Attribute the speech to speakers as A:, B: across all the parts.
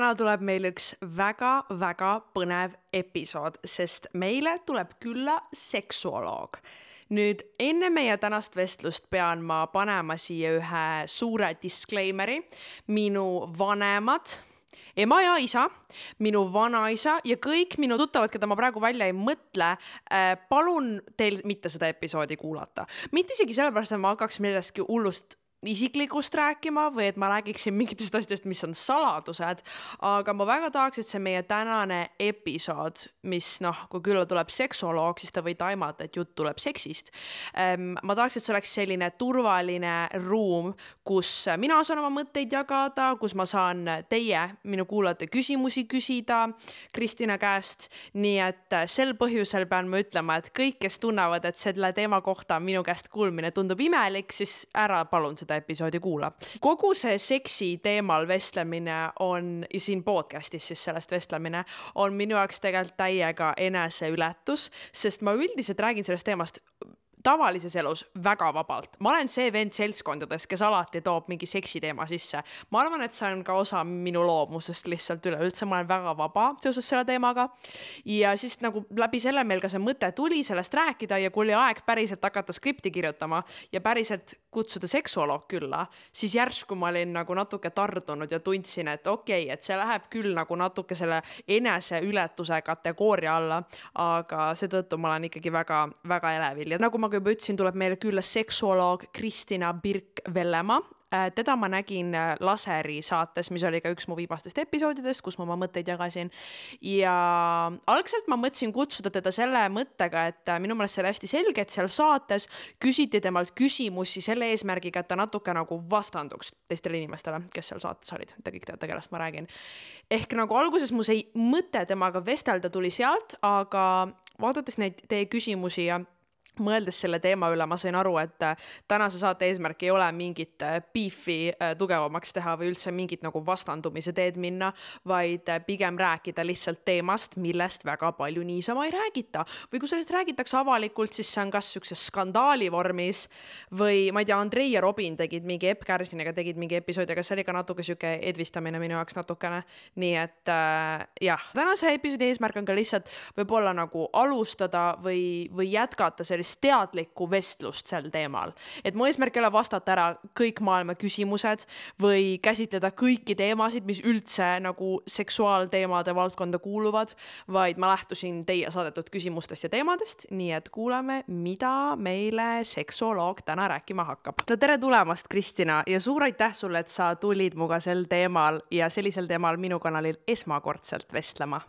A: täna tuleb meil üks väga-väga põnev episood, sest meile tuleb külla seksuoloog. nüüd enne meie tänast vestlust pean ma panema siia ühe suure disclaimer'i. minu vanemad, ema ja isa, minu vanaisa ja kõik minu tuttavad, keda ma praegu välja ei mõtle, äh, palun teil mitte seda episoodi kuulata. mitte isegi sellepärast, et ma hakkaks millestki hullust isiklikust rääkima või et ma räägiksin mingitest asjadest, mis on saladused, aga ma väga tahaks, et see meie tänane episood, mis noh, kui külla tuleb seksoloog, siis te võite aimata, et jutt tuleb seksist ähm,. ma tahaks, et see oleks selline turvaline ruum, kus mina saan oma mõtteid jagada, kus ma saan teie, minu kuulajate küsimusi küsida Kristina käest. nii et sel põhjusel pean ma ütlema, et kõik, kes tunnevad, et selle teema kohta minu käest kuulmine tundub imelik, siis ära palun seda seda episoodi kuula. kogu see seksi teemal vestlemine on siin podcast'is siis sellest vestlemine on minu jaoks tegelikult täiega eneseületus, sest ma üldiselt räägin sellest teemast tavalises elus väga vabalt, ma olen see vend seltskondades, kes alati toob mingi seksiteema sisse. ma arvan, et see on ka osa minu loomusest lihtsalt üleüldse, ma olen väga vaba seoses selle teemaga. ja siis nagu läbi selle meil ka see mõte tuli sellest rääkida ja kui oli aeg päriselt hakata skripti kirjutama ja päriselt kutsuda seksuoloog külla, siis järsku ma olin nagu natuke tardunud ja tundsin, et okei okay,, et see läheb küll nagu natuke selle eneseületuse kategooria alla, aga seetõttu ma olen ikkagi väga-väga elevil ja nagu ma nagu juba ütlesin, tuleb meile külla seksuoloog Kristina Birk-Vellemaa. Äh, teda ma nägin äh, Laseri saates, mis oli ka üks mu viimastest episoodidest, kus ma oma mõtteid jagasin. ja algselt ma mõtlesin kutsuda teda selle mõttega, et äh, minu meelest see oli hästi selge, et seal saates küsiti temalt küsimusi selle eesmärgiga, et ta natuke nagu vastanduks teistele inimestele, kes seal saates olid. Te kõik teate, kellest ma räägin. ehk nagu alguses mu see mõte temaga vestelda tuli sealt, aga vaadates neid teie küsimusi ja mõeldes selle teema üle, ma sain aru, et äh, tänase saate eesmärk ei ole mingit äh, beefi äh, tugevamaks teha või üldse mingit nagu vastandumise teed minna, vaid pigem rääkida lihtsalt teemast, millest väga palju niisama ei räägita. või kui sellest räägitakse avalikult, siis see on kas niisuguses skandaali vormis või ma ei tea, Andrei ja Robin tegid mingi, Epp Kärsiniga tegid mingi episoodi, aga see oli ka natuke niisugune edvistamine minu jaoks natukene. nii et äh, jah, tänase episoodi eesmärk on ka lihtsalt võib-olla nagu alustada või, või jätkata sellist sihukest teadlikku vestlust sel teemal. et mu eesmärk ei ole vastata ära kõik maailma küsimused või käsitleda kõiki teemasid, mis üldse nagu seksuaalteemade valdkonda kuuluvad, vaid ma lähtusin teie saadetud küsimustest ja teemadest, nii et kuulame, mida meile seksoloog täna rääkima hakkab. no tere tulemast, Kristina, ja suur aitäh sulle, et sa tulid minuga sel teemal ja sellisel teemal minu kanalil esmakordselt vestlema.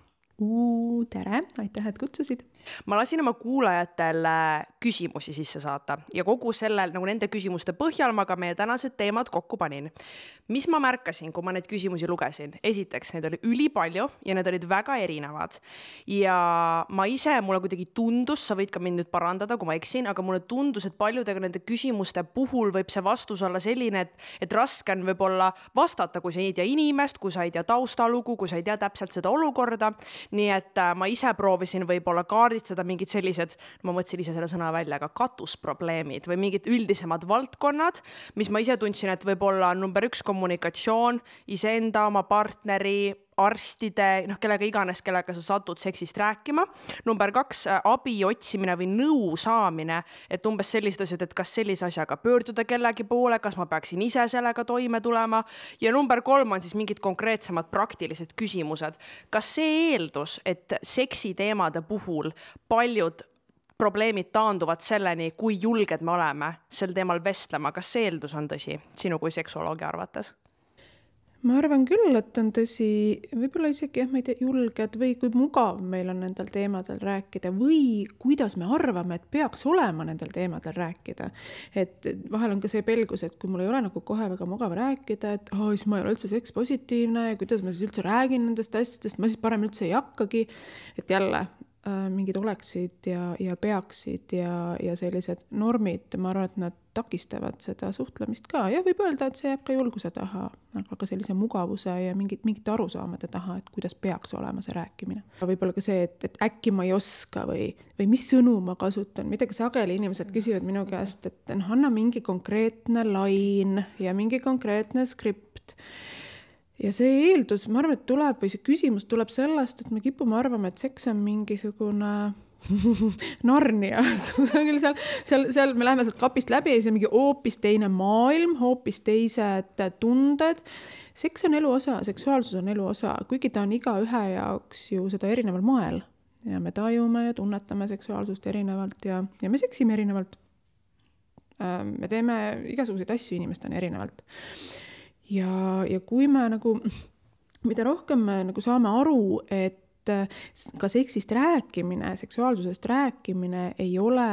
A: tere, aitäh, et kutsusid ma lasin oma kuulajatele küsimusi sisse saata ja kogu selle nagu nende küsimuste põhjal ma ka meie tänased teemad kokku panin. mis ma märkasin, kui ma neid küsimusi lugesin, esiteks neid oli ülipalju ja need olid väga erinevad ja ma ise, mulle kuidagi tundus, sa võid ka mind nüüd parandada, kui ma eksin, aga mulle tundus, et paljudega nende küsimuste puhul võib see vastus olla selline, et, et raske on võib-olla vastata, kui sa ei tea inimest, kui sa ei tea taustalugu, kui sa ei tea täpselt seda olukorda. nii et äh, ma ise proovisin võib-olla kaardistada kaardistada mingid sellised, ma mõtlesin ise selle sõna välja, aga katusprobleemid või mingid üldisemad valdkonnad, mis ma ise tundsin, et võib-olla on number üks kommunikatsioon, iseenda, oma partneri arstide, noh, kellega iganes, kellega sa satud seksist rääkima. number kaks, äh, abi otsimine või nõu saamine, et umbes sellised asjad, et kas sellise asjaga pöörduda kellegi poole, kas ma peaksin ise sellega toime tulema. ja number kolm on siis mingid konkreetsemad praktilised küsimused. kas see eeldus, et seksiteemade puhul paljud probleemid taanduvad selleni, kui julged me oleme sel teemal vestlema, kas see eeldus on tõsi sinu kui seksuoloogi arvates?
B: ma arvan küll, et on tõsi, võib-olla isegi jah, ma ei tea, julged või kui mugav meil on nendel teemadel rääkida või kuidas me arvame, et peaks olema nendel teemadel rääkida. et vahel on ka see pelgus, et kui mul ei ole nagu kohe väga mugav rääkida, et aa oh,, siis ma ei ole üldse sekspositiivne ja kuidas ma siis üldse räägin nendest asjadest, ma siis parem üldse ei hakkagi. et jälle Äh, mingid oleksid ja, ja peaksid ja, ja sellised normid, ma arvan, et nad takistavad seda suhtlemist ka ja võib öelda, et see jääb ka julguse taha, aga ka sellise mugavuse ja mingid, mingite arusaamade taha, et kuidas peaks olema see rääkimine. võib-olla ka see, et, et äkki ma ei oska või, või mis sõnu ma kasutan, midagi sageli inimesed küsivad minu käest, et noh, anna mingi konkreetne lain ja mingi konkreetne skript ja see eeldus, ma arvan, et tuleb või see küsimus tuleb sellest, et me kipume arvama, et seks on mingisugune Narnia kusagil seal, seal, seal me läheme sealt kapist läbi ja see on mingi hoopis teine maailm, hoopis teised tunded. seks on elu osa, seksuaalsus on elu osa, kuigi ta on igaühe jaoks ju seda erineval moel ja me tajume ja tunnetame seksuaalsust erinevalt ja, ja me seksime erinevalt. Äh, me teeme igasuguseid asju inimestena erinevalt ja, ja kui me nagu, mida rohkem me nagu saame aru, et eh, ka seksist rääkimine, seksuaalsusest rääkimine ei ole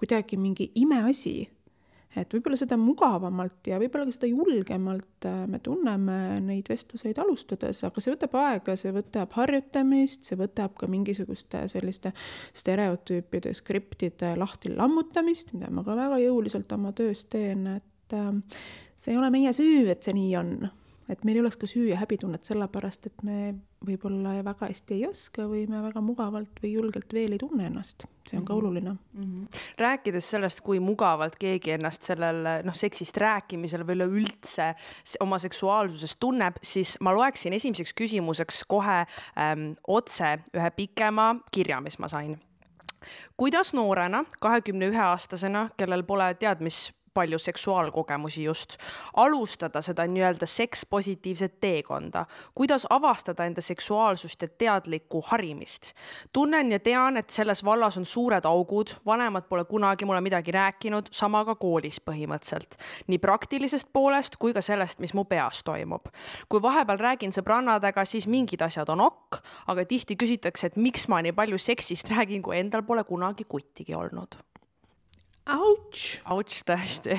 B: kuidagi mingi imeasi, et võib-olla seda mugavamalt ja võib-olla ka seda julgemalt eh, me tunneme neid vestluseid alustades, aga see võtab aega, see võtab harjutamist, see võtab ka mingisuguste selliste stereotüüpide, skriptide lahti lammutamist, mida ma ka väga jõuliselt oma töös teen, et eh, see ei ole meie süü, et see nii on. et meil ei oleks ka süü ja häbitunnet sellepärast, et me võib-olla väga hästi ei oska või me väga mugavalt või julgelt veel ei tunne ennast. see on ka mhm. oluline mm. -hmm.
A: rääkides sellest, kui mugavalt keegi ennast sellel noh, seksist rääkimisel või üleüldse oma seksuaalsuses tunneb, siis ma loeksin esimeseks küsimuseks kohe ähm, otse ühe pikema kirja, mis ma sain kuidas noorena, kahekümne ühe aastasena, kellel pole teab mis palju seksuaalkogemusi just, alustada seda nii-öelda sekspositiivset teekonda, kuidas avastada enda seksuaalsust ja teadlikku harimist. tunnen ja tean, et selles vallas on suured augud, vanemad pole kunagi mulle midagi rääkinud, sama ka koolis põhimõtteliselt. nii praktilisest poolest kui ka sellest, mis mu peas toimub. kui vahepeal räägin sõbrannadega, siis mingid asjad on okk, aga tihti küsitakse, et miks ma nii palju seksist räägin, kui endal pole kunagi kuttigi olnud ouch. ouch täiesti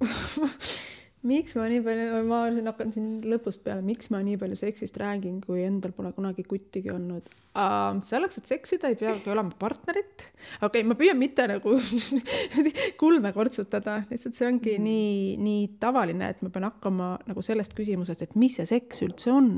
B: miks ma nii palju, ma hakkan siin lõpust peale, miks ma nii palju seksist räägin, kui endal pole kunagi kuttigi olnud uh,? selleks, et seksida, ei peagi olema partnerit. okei okay,, ma püüan mitte nagu kulme kortsutada, lihtsalt see ongi mm. nii, nii tavaline, et ma pean hakkama nagu sellest küsimusest, et mis see seks üldse on,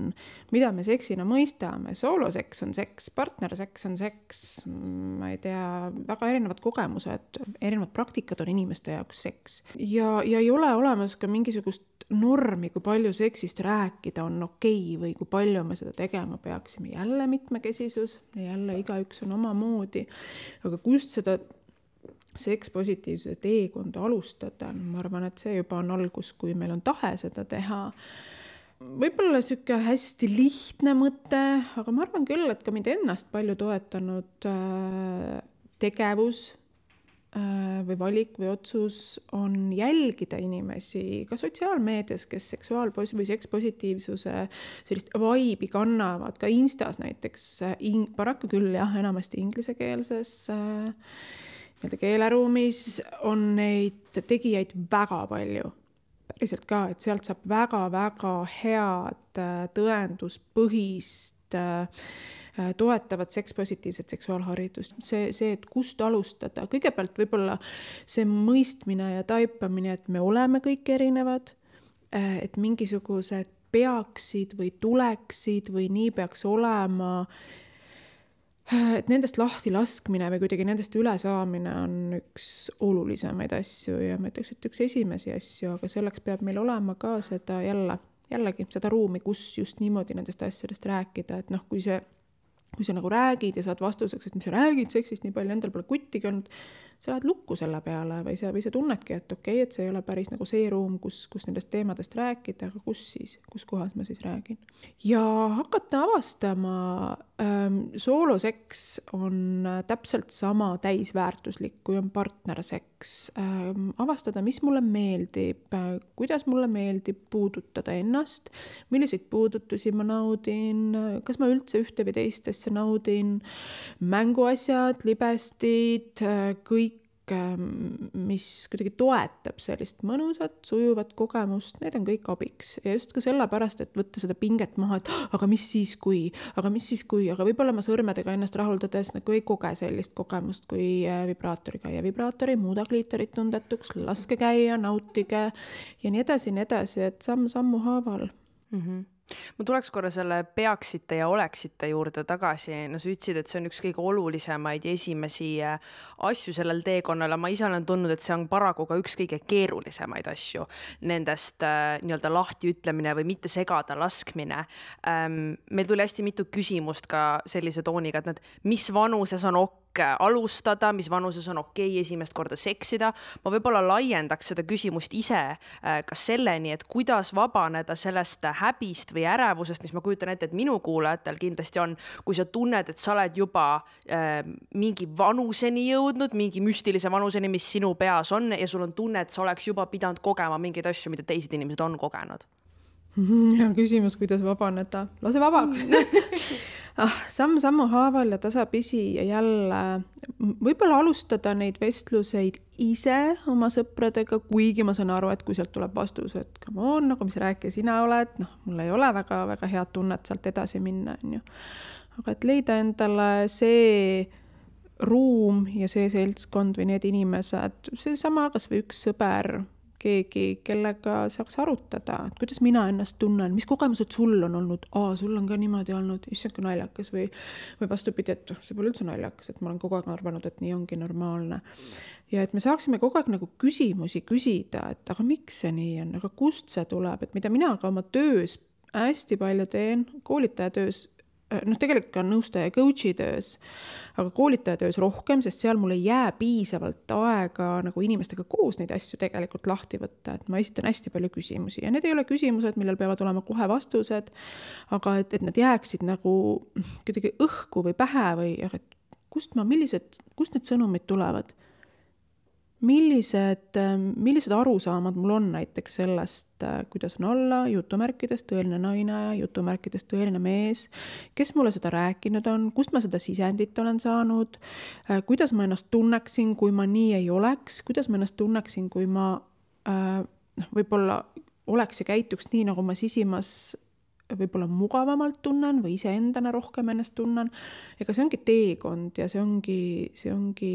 B: mida me seksina mõistame, sooloseks on seks, partnerseks on seks, ma ei tea, väga erinevad kogemused, erinevad praktikad on inimeste jaoks seks ja, ja ei ole olemas ka mingi mingisugust normi, kui palju seksist rääkida on okei okay või kui palju me seda tegema peaksime, jälle mitmekesisus ja jälle igaüks on omamoodi. aga kust seda sekspositiivsuse teekonda alustada, ma arvan, et see juba on algus, kui meil on tahe seda teha võib-olla sihuke hästi lihtne mõte, aga ma arvan küll, et ka mind ennast palju toetanud äh, tegevus Äh, või valik või otsus on jälgida inimesi ka sotsiaalmeedias, kes seksuaalpos- või sekspositiivsuse sellist vibe'i kannavad, ka Instas näiteks äh, in,, paraku küll jah, enamasti inglisekeelses äh, nii-öelda keeleruumis on neid tegijaid väga palju päriselt ka, et sealt saab väga-väga head äh, tõenduspõhist äh, Äh, toetavad sekspositiivset seksuaalharidust. see, see, et kust alustada, kõigepealt võib-olla see mõistmine ja taipamine, et me oleme kõik erinevad, äh, et mingisugused peaksid või tuleksid või nii peaks olema äh, et nendest lahti laskmine või kuidagi nendest ülesaamine on üks olulisemaid asju ja ma ütleks, et üks esimesi asju, aga selleks peab meil olema ka seda jälle, jällegi seda ruumi, kus just niimoodi nendest asjadest rääkida, et noh, kui see kui sa nagu räägid ja saad vastuseks, et mis sa räägid seksist nii palju, endal pole kuttigi olnud, sa lähed lukku selle peale või sa, või sa tunnedki, et okei okay,, et see ei ole päris nagu see ruum, kus, kus nendest teemadest rääkida, aga kus siis, kus kohas ma siis räägin. ja hakata avastama ähm,, sooloseks on äh, täpselt sama täisväärtuslik, kui on partnerseks ähm,. avastada, mis mulle meeldib äh,, kuidas mulle meeldib puudutada ennast, milliseid puudutusi ma naudin, äh, kas ma üldse ühte või teist asja naudin, mänguasjad, libestid äh,, kõik Äh, mis kuidagi toetab sellist mõnusat, sujuvat kogemust, need on kõik abiks ja just ka sellepärast, et võtta seda pinget maha, et ah, aga mis siis, kui, aga mis siis, kui, aga võib-olla ma sõrmedega ennast rahuldades nagu ei koge sellist kogemust kui äh, vibraatoriga ja vibraator ei muuda kliitorit tundetuks, laske käia, nautige ja nii edasi ja nii edasi, et samm-sammu haaval mm. -hmm
A: ma tuleks korra selle peaksite ja oleksite juurde tagasi, no sa ütlesid, et see on üks kõige olulisemaid ja esimesi äh, asju sellel teekonnal ja ma ise olen tundnud, et see on paraku ka üks kõige keerulisemaid asju, nendest äh, nii-öelda lahtiütlemine või mitte segada laskmine ähm,. meil tuli hästi mitu küsimust ka sellise tooniga, et nad, mis vanuses on ok, Äh, alustada, mis vanuses on okei okay esimest korda seksida. ma võib-olla laiendaks seda küsimust ise äh, ka selleni, et kuidas vabaneda sellest häbist või ärevusest, mis ma kujutan ette, et minu kuulajatel kindlasti on, kui sa tunned, et sa oled juba äh, mingi vanuseni jõudnud, mingi müstilise vanuseni, mis sinu peas on ja sul on tunne, et sa oleks juba pidanud kogema mingeid asju, mida teised inimesed on kogenud
B: hea küsimus, kuidas vabaneda, lase vabaks ah, samm-sammu haaval ja tasapisi ja jälle võib-olla alustada neid vestluseid ise oma sõpradega, kuigi ma saan aru, et kui sealt tuleb vastus, et come on, nagu mis rääkija sina oled, noh, mul ei ole väga-väga head tunnet sealt edasi minna, on ju. aga et leida endale see ruum ja see seltskond või need inimesed, seesama kasvõi üks sõber keegi, kellega saaks arutada, et kuidas mina ennast tunnen, mis kogemused sul on olnud, aa, sul on ka niimoodi olnud, issand, kui naljakas või, või vastupidi, et noh, see pole üldse naljakas, et ma olen kogu aeg arvanud, et nii ongi normaalne. ja et me saaksime kogu aeg nagu küsimusi küsida, et aga miks see nii on, aga kust see tuleb, et mida mina ka oma töös hästi palju teen, koolitaja töös Äh, noh, tegelikult ka nõustaja coach'i töös, aga koolitaja töös rohkem, sest seal mul ei jää piisavalt aega nagu inimestega koos neid asju tegelikult lahti võtta, et ma esitan hästi palju küsimusi ja need ei ole küsimused, millel peavad olema kohe vastused, aga et, et nad jääksid nagu kuidagi õhku või pähe või et kust ma, millised, kust need sõnumid tulevad millised, äh, millised arusaamad mul on näiteks sellest, äh, kuidas on olla jutumärkides tõeline naine, jutumärkides tõeline mees, kes mulle seda rääkinud on, kust ma seda sisendit olen saanud, äh, kuidas ma ennast tunneksin, kui ma nii ei oleks, kuidas ma ennast tunneksin, kui ma noh, võib-olla oleks ja käituks nii, nagu ma sisimas võib-olla mugavamalt tunnen või iseendana rohkem ennast tunnen. ega see ongi teekond ja see ongi, see ongi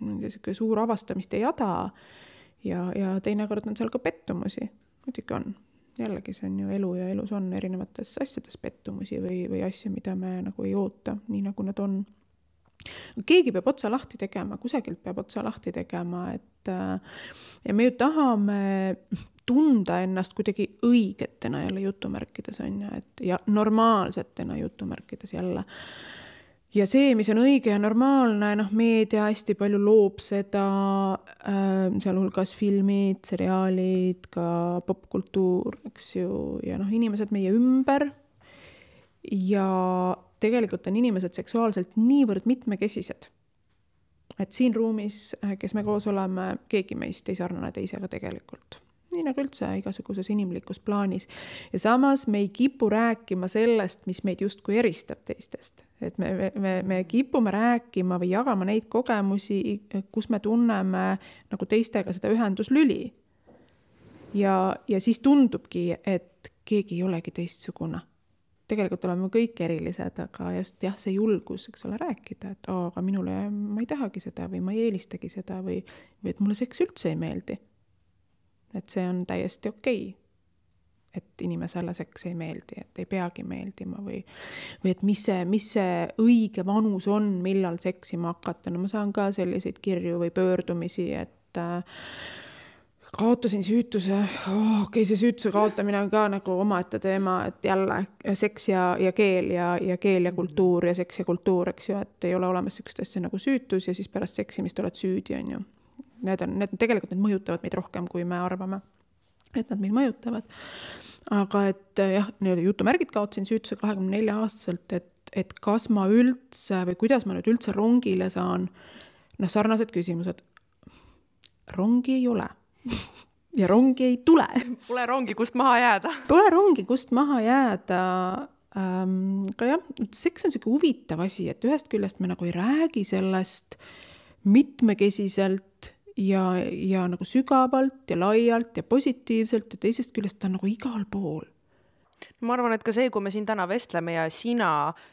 B: niisugune suur avastamiste jada ja, ja teinekord on seal ka pettumusi, muidugi on. jällegi, see on ju elu ja elus on erinevates asjades pettumusi või, või asju, mida me nagu ei oota, nii nagu nad on. keegi peab otsa lahti tegema, kusagilt peab otsa lahti tegema, et äh, ja me ju tahame tunda ennast kuidagi õigetena jälle jutumärkides on ju, et ja normaalsetena jutumärkides jälle ja see, mis on õige ja normaalne, noh, meedia hästi palju loob seda äh,, sealhulgas filmid, seriaalid, ka popkultuur, eks ju, ja noh, inimesed meie ümber. ja tegelikult on inimesed seksuaalselt niivõrd mitmekesised. et siin ruumis, äh, kes me koos oleme, keegi meist ei sarnane teisega tegelikult nii nagu üldse igasuguses inimlikus plaanis. ja samas me ei kipu rääkima sellest, mis meid justkui eristab teistest. et me, me, me kipume rääkima või jagama neid kogemusi, kus me tunneme nagu teistega seda ühenduslüli. ja, ja siis tundubki, et keegi ei olegi teistsugune. tegelikult oleme kõik erilised, aga just jah, see julgus, eks ole, rääkida, et aa, aga minule, ma ei tahagi seda või ma ei eelistagi seda või, või et mulle seks üldse ei meeldi et see on täiesti okei okay et inimesele seks ei meeldi, et ei peagi meeldima või, või et mis see, mis see õige vanus on, millal seksima hakata, no ma saan ka selliseid kirju või pöördumisi, et äh, kaotasin süütuse oh,, okei okay,, see süütuse kaotamine on ka nagu omaette teema, et jälle seks ja, ja keel ja, ja keel ja kultuur ja seks ja kultuur, eks ju, et ei ole olemas niisugust asja nagu süütus ja siis pärast seksimist oled süüdi, on ju need on, need tegelikult need mõjutavad meid rohkem, kui me arvame, et nad meid mõjutavad. aga et eh, jah, nii-öelda jutumärgid kaotasin süütuse kahekümne nelja aastaselt, et, et kas ma üldse või kuidas ma nüüd üldse rongile saan. noh, sarnased küsimused. rongi ei ole ja rongi ei tule.
A: Pole rongi, kust maha jääda.
B: Pole rongi, kust maha jääda ähm,. aga jah, seks on niisugune huvitav asi, et ühest küljest me nagu ei räägi sellest mitmekesiselt, ja, ja nagu sügavalt ja laialt ja positiivselt ja teisest küljest ta on nagu igal pool
A: ma arvan, et ka see, kui me siin täna vestleme ja sina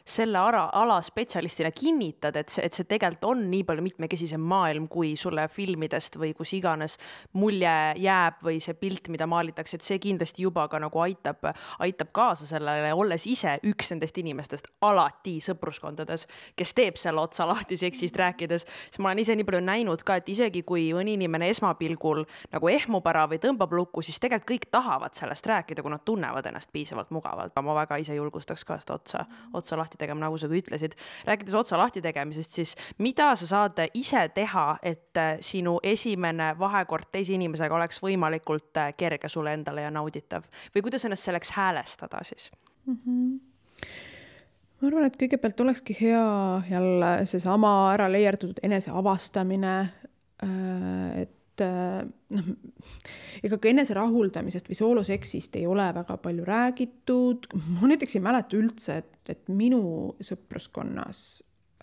A: selle ala, ala spetsialistina kinnitad, et see, et see tegelikult on nii palju mitmekesisem maailm, kui sulle filmidest või kus iganes mulje jääb või see pilt, mida maalitakse, et see kindlasti juba ka nagu aitab, aitab kaasa sellele, olles ise üks nendest inimestest alati sõpruskondades, kes teeb selle otsa lahti seksist rääkides, siis ma olen ise nii palju näinud ka, et isegi kui mõni inimene esmapilgul nagu ehmub ära või tõmbab lukku, siis tegelikult kõik tahavad sellest rääkida, kui nad tunnevad ennast piisavalt piisavalt mugavalt. ma väga ise julgustaks ka seda otsa, otsa lahti tegema, nagu sa ka ütlesid. rääkides otsa lahti tegemisest, siis mida sa saad ise teha, et äh, sinu esimene vahekord teise inimesega oleks võimalikult äh, kerge sulle endale ja nauditav või kuidas ennast selleks häälestada siis
B: mm? -hmm ma arvan, et kõigepealt olekski hea jälle seesama ära leierdatud eneseavastamine. Äh, et Äh, noh, ega ka eneserahuldamisest või sooloseksist ei ole väga palju räägitud. ma näiteks ei mäleta üldse, et, et minu sõpruskonnas,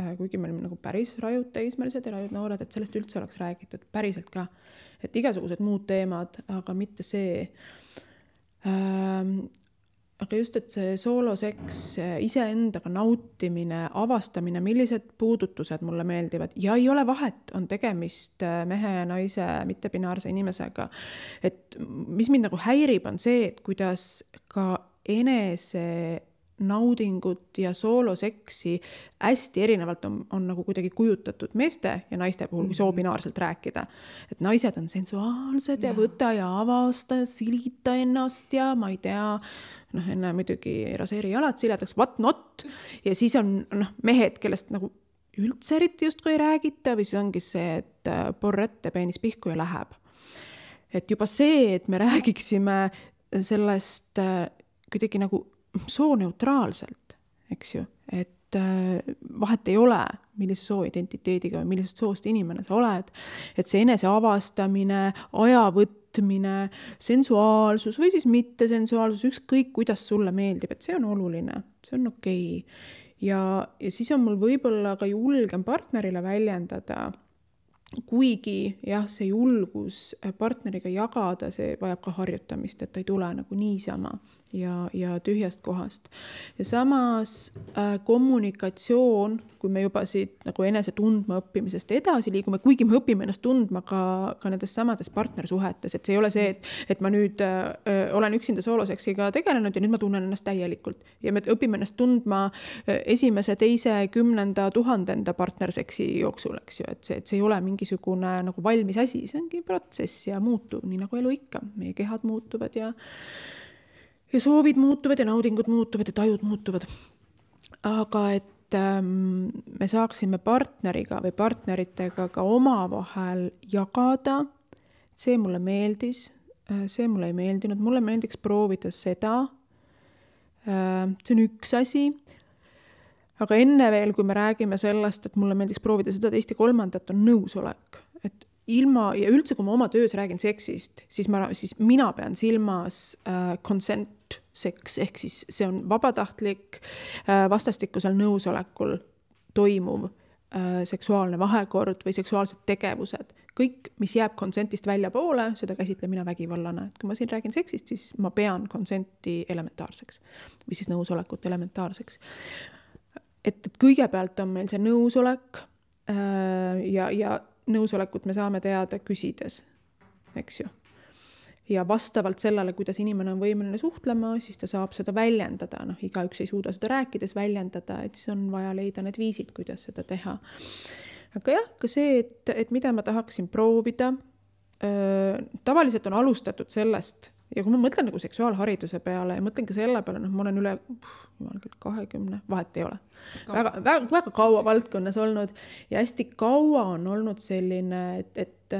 B: äh, kuigi me olime nagu päris rajud teismelised ja rajud noored, et sellest üldse oleks räägitud, päriselt ka. et igasugused muud teemad, aga mitte see äh, aga just, et see sooloseks, iseendaga nautimine, avastamine, millised puudutused mulle meeldivad ja ei ole vahet, on tegemist äh, mehe ja naise, mittepinaarse inimesega. et mis mind nagu häirib, on see, et kuidas ka enese naudingut ja sooloseksi hästi erinevalt on, on nagu kuidagi kujutatud meeste ja naiste puhul, kui mhm. soobinaarselt rääkida. et naised on sensuaalsed ja, ja võta ja avasta ja silita ennast ja ma ei tea, noh, enne muidugi ei raseeri jalad, siledaks, what not, ja siis on noh, mehed, kellest nagu üldse eriti justkui ei räägita või siis ongi see, et äh, porr ette, peenis pihku ja läheb. et juba see, et me räägiksime sellest äh, kuidagi nagu sooneutraalselt, eks ju, et äh, vahet ei ole, millise sooidentiteediga või millisest soost inimene sa oled, et see eneseavastamine, ajavõtt, võtmine, sensuaalsus või siis mittesensuaalsus, ükskõik kuidas sulle meeldib, et see on oluline, see on okei okay.. ja, ja siis on mul võib-olla ka julgem partnerile väljendada kuigi jah, see julgus partneriga jagada, see vajab ka harjutamist, et ta ei tule nagu niisama, ja, ja tühjast kohast. ja samas äh, kommunikatsioon, kui me juba siit nagu enese tundmaõppimisest edasi liigume, kuigi me õpime ennast tundma ka, ka nendes samades partnersuhetes, et see ei ole see, et, et ma nüüd äh, äh olen üksinda sooloseksiga tegelenud ja nüüd ma tunnen ennast täielikult ja me õpime ennast tundma äh, esimese, teise, kümnenda, tuhandenda partnerseksi jooksul, eks ju, et see, et see ei ole mingisugune nagu valmis asi, see ongi protsess ja muutuv, nii nagu elu ikka, meie kehad muutuvad ja ja soovid muutuvad ja naudingud muutuvad ja tajud muutuvad. aga et ähm, me saaksime partneriga või partneritega ka omavahel jagada, see mulle meeldis, äh, see mulle ei meeldinud, mulle meeldiks proovida seda äh,. see on üks asi aga enne veel, kui me räägime sellest, et mulle meeldiks proovida seda, teist ja kolmandat, on nõusolek. et ilma ja üldse, kui ma oma töös räägin seksist, siis ma, siis mina pean silmas äh, consent seks, ehk siis see on vabatahtlik äh, vastastikusel nõusolekul toimuv äh, seksuaalne vahekord või seksuaalsed tegevused. kõik, mis jääb konsentist väljapoole, seda käsitlen mina vägivallana, et kui ma siin räägin seksist, siis ma pean konsenti elementaarseks või siis nõusolekut elementaarseks. et, et kõigepealt on meil see nõusolek äh, ja, ja nõusolekut me saame teada küsides, eks ju ja vastavalt sellele, kuidas inimene on võimeline suhtlema, siis ta saab seda väljendada, noh, igaüks ei suuda seda rääkides väljendada, et siis on vaja leida need viisid, kuidas seda teha. aga jah, ka see, et, et mida ma tahaksin proovida. tavaliselt on alustatud sellest ja kui ma mõtlen nagu seksuaalhariduse peale ja mõtlen ka selle peale, noh, ma olen üle, jumal küll, kahekümne, vahet ei ole, väga, väga, väga kaua valdkonnas olnud ja hästi kaua on olnud selline, et, et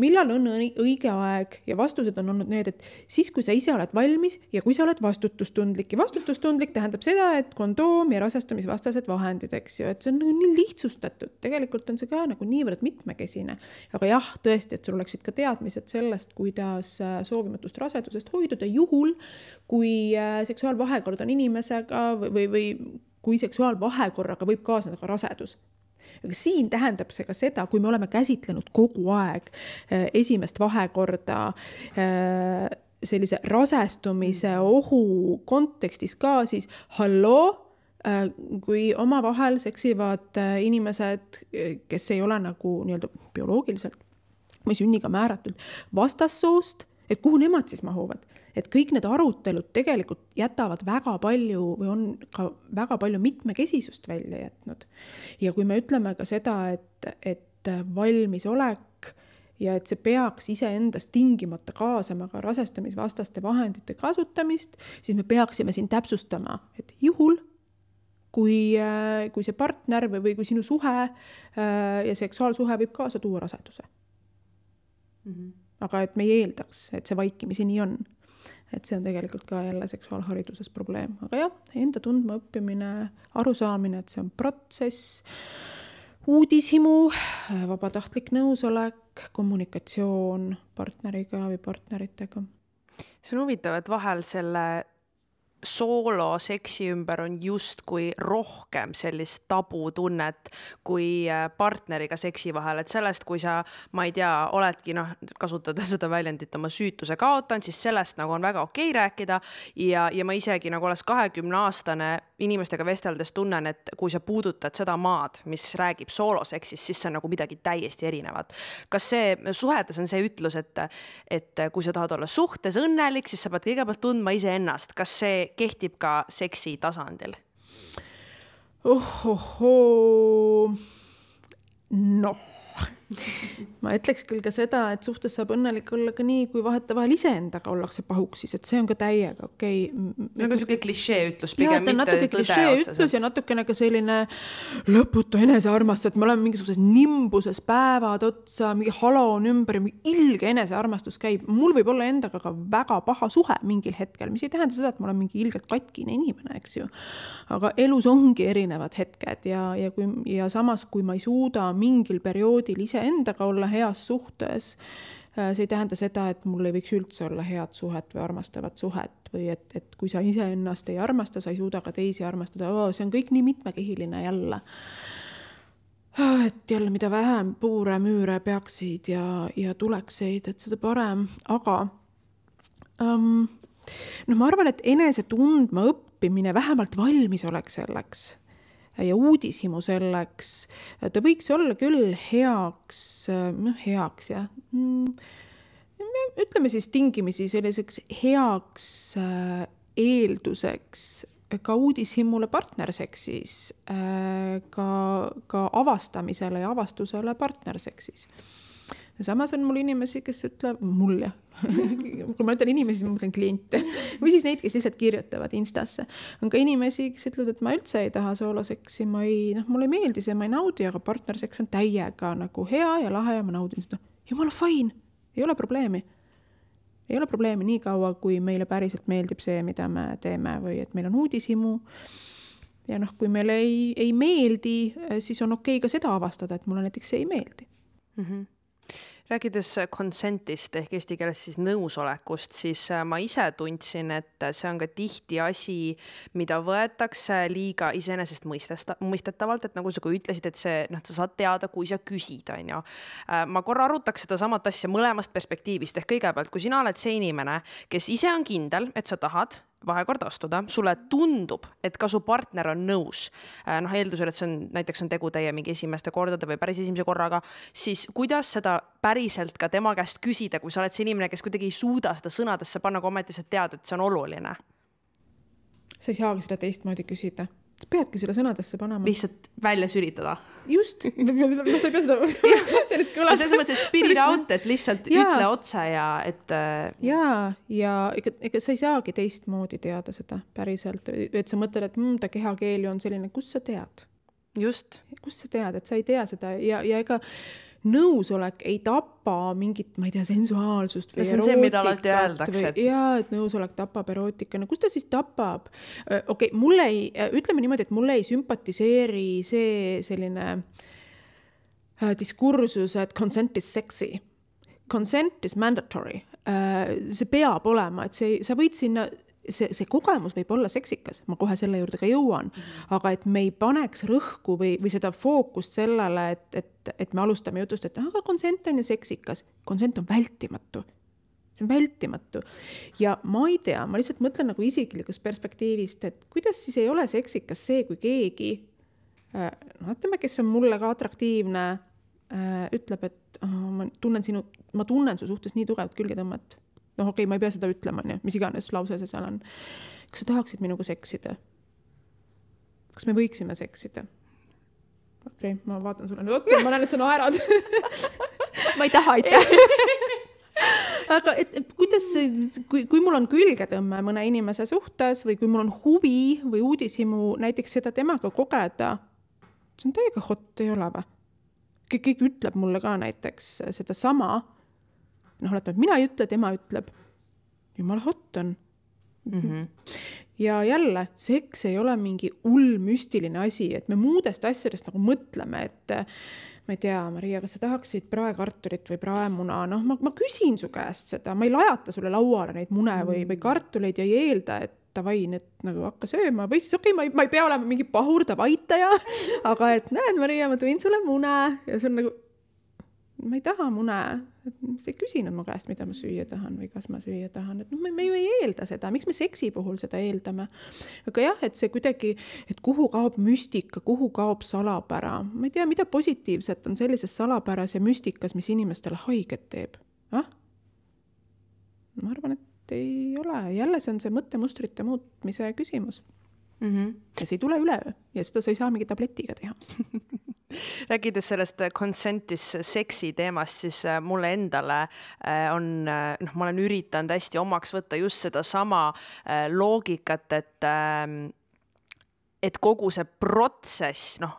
B: millal on õige aeg ja vastused on olnud need, et siis, kui sa ise oled valmis ja kui sa oled vastutustundlik ja vastutustundlik tähendab seda, et kondoom ja rasestumisvastased vahendid, eks ju, et see on nagu nii lihtsustatud, tegelikult on see ka nagu niivõrd mitmekesine. aga jah, tõesti, et sul oleksid ka teadmised sellest, kuidas äh, soovimatust rasedusest hoiduda juhul, kui äh, seksuaalvahekord on inimesega või, või, või kui seksuaalvahekorraga võib kaasneda ka rasedus, aga siin tähendab see ka seda, kui me oleme käsitlenud kogu aeg äh, esimest vahekorda äh, sellise rasestumise mm. ohu kontekstis ka siis halloo äh, kui omavahel seksivad inimesed, kes ei ole nagu nii-öelda bioloogiliselt või sünniga määratud vastassoost et kuhu nemad siis mahuvad. et kõik need arutelud tegelikult jätavad väga palju või on ka väga palju mitmekesisust välja jätnud. ja kui me ütleme ka seda, et, et valmisolek ja et see peaks iseendas tingimata kaasama ka rasestumisvastaste vahendite kasutamist, siis me peaksime siin täpsustama, et juhul kui, kui see partner või, või kui sinu suhe äh, ja seksuaalsuhe võib kaasa tuua raseduse mm. -hmm aga et me ei eeldaks, et see vaikimisi nii on. et see on tegelikult ka jälle seksuaalhariduses probleem, aga jah, enda tundmaõppimine, arusaamine, et see on protsess, uudishimu, vabatahtlik nõusolek, kommunikatsioon partneriga või partneritega
A: see on huvitav, et vahel selle sooloseksi ümber on justkui rohkem sellist tabutunnet kui äh, partneriga seksi vahel, et sellest, kui sa, ma ei tea, oledki noh, kasutada seda väljendit, oma süütuse kaotanud, siis sellest nagu on väga okei okay rääkida ja, ja ma isegi nagu olles kahekümne aastane inimestega vesteldes tunnen, et kui sa puudutad seda maad, mis räägib sooloseksist, siis see on nagu midagi täiesti erinevat. kas see suhetes on see ütlus, et, et kui sa tahad olla suhtes õnnelik, siis sa pead kõigepealt tundma iseennast, kas see kehtib ka seksi tasandil?
B: ohohoo, noh ma ütleks küll ka seda, et suhtes saab õnnelik olla ka nii, kui vahetevahel iseendaga ollakse pahuksis, et see on ka täiega okei okay..
A: nagu sihuke klišee ütlus pigem. jah, ta on natuke klišee ütlus
B: ja natukene ka selline lõputu enesearmastus, et me oleme mingisuguses nimbuses päevad otsa, mingi halo on ümber, mingi ilge enesearmastus käib. mul võib olla endaga ka väga paha suhe mingil hetkel, mis ei tähenda seda, et ma olen mingi ilgelt katkine inimene, eks ju. aga elus ongi erinevad hetked ja, ja kui ja samas, kui ma ei suuda mingil perioodil ise iseendaga olla heas suhtes, äh, see ei tähenda seda, et mul ei võiks üldse olla head suhet või armastavat suhet või et, et kui sa iseennast ei armasta, sa ei suuda ka teisi armastada oh,, see on kõik nii mitmekihiline jälle ah, et jälle, mida vähem puure, müüre peaksid ja, ja tulekseid, et seda parem, aga um, noh, ma arvan, et enesetundma õppimine, vähemalt valmis oleks selleks ja uudishimu selleks, ta võiks olla küll heaks, noh, heaks jah mm,, ütleme siis tingimisi selliseks heaks äh, eelduseks ka uudishimule partnerseksis, äh, ka, ka avastamisele ja avastusele partnerseksis ja samas on mul inimesi, kes ütlevad mulle kui ma ütlen inimesi, siis ma mõtlen kliente või siis neid, kes lihtsalt kirjutavad Instasse. on ka inimesi, kes ütlevad, et ma üldse ei taha sooloseksi, ma ei, noh, mulle ei meeldi see, ma ei naudi, aga partnerseks on täiega nagu hea ja lahe ja ma naudin seda. jumala fine, ei ole probleemi ei ole probleemi nii kaua, kui meile päriselt meeldib see, mida me teeme või et meil on uudishimu. ja noh, kui meile ei, ei meeldi, siis on okei okay ka seda avastada, et mulle näiteks see ei meeldi mm. -hmm
A: rääkides äh, consent'ist ehk eesti keeles siis nõusolekust, siis äh, ma ise tundsin, et see on ka tihti asi, mida võetakse liiga iseenesestmõistesta-, mõistetavalt, et nagu sa ka ütlesid, et see, noh, sa saad teada, kui sa küsid, on ju. Äh, ma korra arutaks sedasamat asja mõlemast perspektiivist ehk kõigepealt, kui sina oled see inimene, kes ise on kindel, et sa tahad vahekorda astuda, sulle tundub, et ka su partner on nõus, äh, noh, eeldusel, et see on, näiteks on tegu teie mingi esimeste kordade või päris esimese korraga, siis kuidas seda päriselt ka tema käest küsida, kui sa oled see inimene, kes kuidagi ei suuda seda sõnadesse panna, aga ometi sa tead, et see on oluline?
B: sa ei saagi seda teistmoodi küsida peadki selle sõnadesse panema.
A: lihtsalt välja sülitada. just, no sa ei pea seda, see nüüd kõlas. selles mõttes, et spirit out, et lihtsalt ja. ütle otse ja et. Äh,
B: ja, ja ega, ega sa ei saagi teistmoodi teada seda päriselt, et sa mõtled, et mm, ta kehakeeli on selline, kust sa tead? just. kust sa tead, et sa ei tea seda ja, ja ega nõusolek ei tapa mingit, ma ei tea, sensuaalsust või see erootikat see, või et... jaa, et nõusolek tapab erootika, no kus ta siis tapab? okei okay,, mulle ei, ütleme niimoodi, et mulle ei sümpatiseeri see selline äh, diskursus, et consent is sexy. Consent is mandatory äh,, see peab olema, et see, sa võid sinna see, see kogemus võib olla seksikas, ma kohe selle juurde ka jõuan, mhm. aga et me ei paneks rõhku või, või seda fookust sellele, et, et, et me alustame jutust, et aga konsent on ju seksikas, konsent on vältimatu. see on vältimatu ja ma ei tea, ma lihtsalt mõtlen nagu isiklikust perspektiivist, et kuidas siis ei ole seksikas see, kui keegi äh, no ütleme, kes on mulle ka atraktiivne, äh, ütleb, et oh, ma tunnen sinu, ma tunnen su suhtes nii tugevat külgetõmmet noh, okei okay,, ma ei pea seda ütlema, onju, mis iganes lause see seal on. kas sa tahaksid minuga seksida? kas me võiksime seksida? okei okay,, ma vaatan sulle nüüd otsa, ma näen, et sa naerad ma ei taha, aitäh aga et, et kuidas, kui, kui mul on külgetõmme mõne inimese suhtes või kui mul on huvi või uudishimu näiteks seda temaga kogeda, see on täiega hot, ei ole või? kõik, kõik ütleb mulle ka näiteks sedasama noh, oletame, et mina ei ütle, tema ütleb. jumala hot on mm. -hmm. ja jälle, seks ei ole mingi hull müstiline asi, et me muudest asjadest nagu mõtleme, et ma ei tea, Maria, kas sa tahaksid praekartulit või praemuna, noh, ma, ma küsin su käest seda, ma ei lajata sulle lauale neid mune mm -hmm. või, või mm. kartuleid ja ei eelda, et davai, nüüd nagu hakka sööma või siis okei okay,, ma ei, ma ei pea olema mingi pahurdav aitaja, aga et näed, Maria, ma tõin sulle mune ja see on nagu ma ei taha mune, et sa ei küsinud mu käest, mida ma süüa tahan või kas ma süüa tahan, et noh, me ju ei eelda seda, miks me seksi puhul seda eeldame. aga jah, et see kuidagi, et kuhu kaob müstika, kuhu kaob salapära, ma ei tea, mida positiivset on sellises salapäras ja müstikas, mis inimestele haiget teeb, ah? ma arvan, et ei ole, jälle see on see mõttemustrite muutmise küsimus mm. -hmm. ja see ei tule üleöö ja seda sa ei saa mingi tabletiga teha
A: rääkides sellest consentis seksi teemast, siis äh, mulle endale äh, on, äh, noh, ma olen üritanud hästi omaks võtta just sedasama loogikat, et ähm, et kogu see protsess, noh,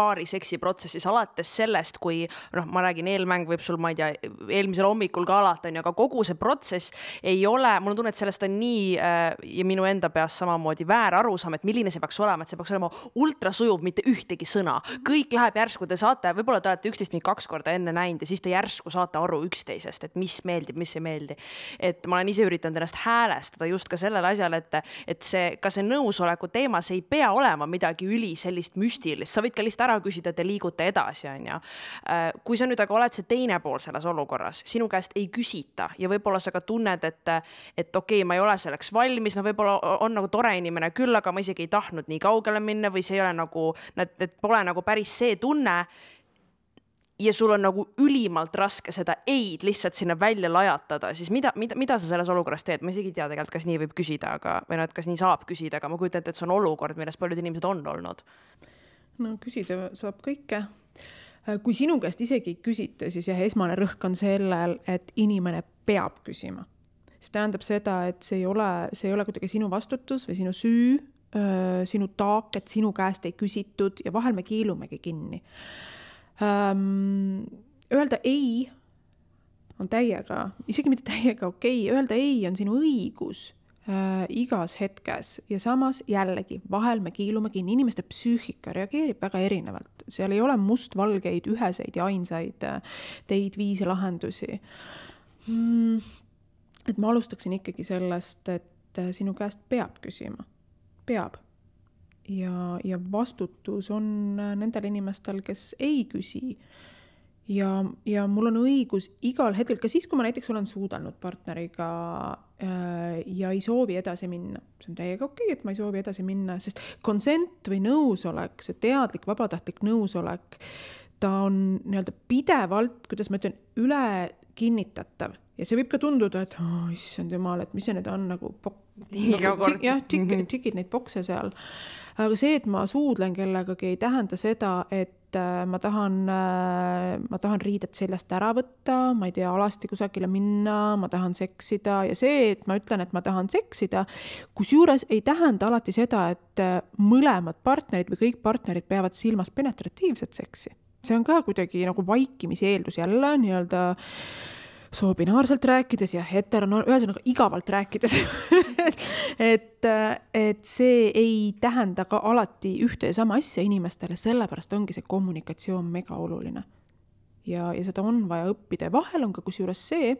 A: paari seksiprotsessis, alates sellest, kui noh, ma räägin, eelmäng võib sul, ma ei tea, eelmisel hommikul ka alata, onju, aga kogu see protsess ei ole, mul on tunne, et sellest on nii äh, ja minu enda peas samamoodi väär arusaam, et milline see peaks olema, et see peaks olema ultrasujuv, mitte ühtegi sõna. kõik läheb järsku, te saate, võib-olla te olete üksteist mingi kaks korda enne näinud ja siis te järsku saate aru üksteisest, et mis meeldib, mis ei meeldi. et ma olen ise üritanud ennast häälestada just ka sellel asjal, et, et see, ka see nõusoleku teema, see ei pea olema midagi üli sellist müstilist, sa võid ka lihtsalt ära küsida, te liigute edasi, on ju. Äh, kui sa nüüd aga oled see teine pool selles olukorras, sinu käest ei küsita ja võib-olla sa ka tunned, et, et okei okay,, ma ei ole selleks valmis, no võib-olla on nagu tore inimene küll, aga ma isegi ei tahtnud nii kaugele minna või see ei ole nagu, et pole nagu päris see tunne ja sul on nagu ülimalt raske seda ei-d lihtsalt sinna välja lajatada, siis mida, mida, mida sa selles olukorras teed, ma isegi ei tea tegelikult, kas nii võib küsida, aga, või noh, et kas nii saab küsida, aga ma kujutan ette, et see on olukord, milles paljud inimesed on olnud
B: no küsida saab kõike. Äh, kui sinu käest isegi ei küsita, siis jah, esmane rõhk on sellel, et inimene peab küsima. see tähendab seda, et see ei ole, see ei ole kuidagi sinu vastutus või sinu süü, äh, sinu taak, et sinu käest ei küsitud ja vahel me kiilumegi kinni. Ähm, öelda ei on täiega, isegi mitte täiega okei okay., öelda ei on sinu õigus äh, igas hetkes ja samas jällegi vahel me kiilume kinni, inimeste psüühika reageerib väga erinevalt, seal ei ole mustvalgeid, üheseid ja ainsaid äh, teid, viise, lahendusi mm,. et ma alustaksin ikkagi sellest, et äh, sinu käest peab küsima, peab ja, ja vastutus on äh, nendel inimestel, kes ei küsi ja, ja mul on õigus igal hetkel, ka siis, kui ma näiteks olen suudelnud partneriga Äh, ja ei soovi edasi minna, see on täiega okei okay,, et ma ei soovi edasi minna, sest consent või nõusolek, see teadlik vabatahtlik nõusolek, ta on nii-öelda pidevalt, kuidas ma ütlen, üle kinnitatav ja see võib ka tunduda, et oh, issand jumal, et mis see nüüd on nagu pok-. Nagu jah, tšikid, tšikid neid bokse seal. aga see, et ma suudlen kellegagi, ei tähenda seda, et et äh, ma tahan, äh, ma tahan riided seljast ära võtta, ma ei tea, alasti kusagile minna, ma tahan seksida ja see, et ma ütlen, et ma tahan seksida, kusjuures ei tähenda alati seda, et äh, mõlemad partnerid või kõik partnerid peavad silmas penetratiivset seksi. see on ka kuidagi nagu vaikimise eeldus jälle nii-öelda äh, soobinaarselt rääkides ja heteronorm-, ühesõnaga igavalt rääkides et, et see ei tähenda ka alati ühte ja sama asja inimestele, sellepärast ongi see kommunikatsioon mega oluline. ja, ja seda on vaja õppida ja vahel on ka kusjuures see,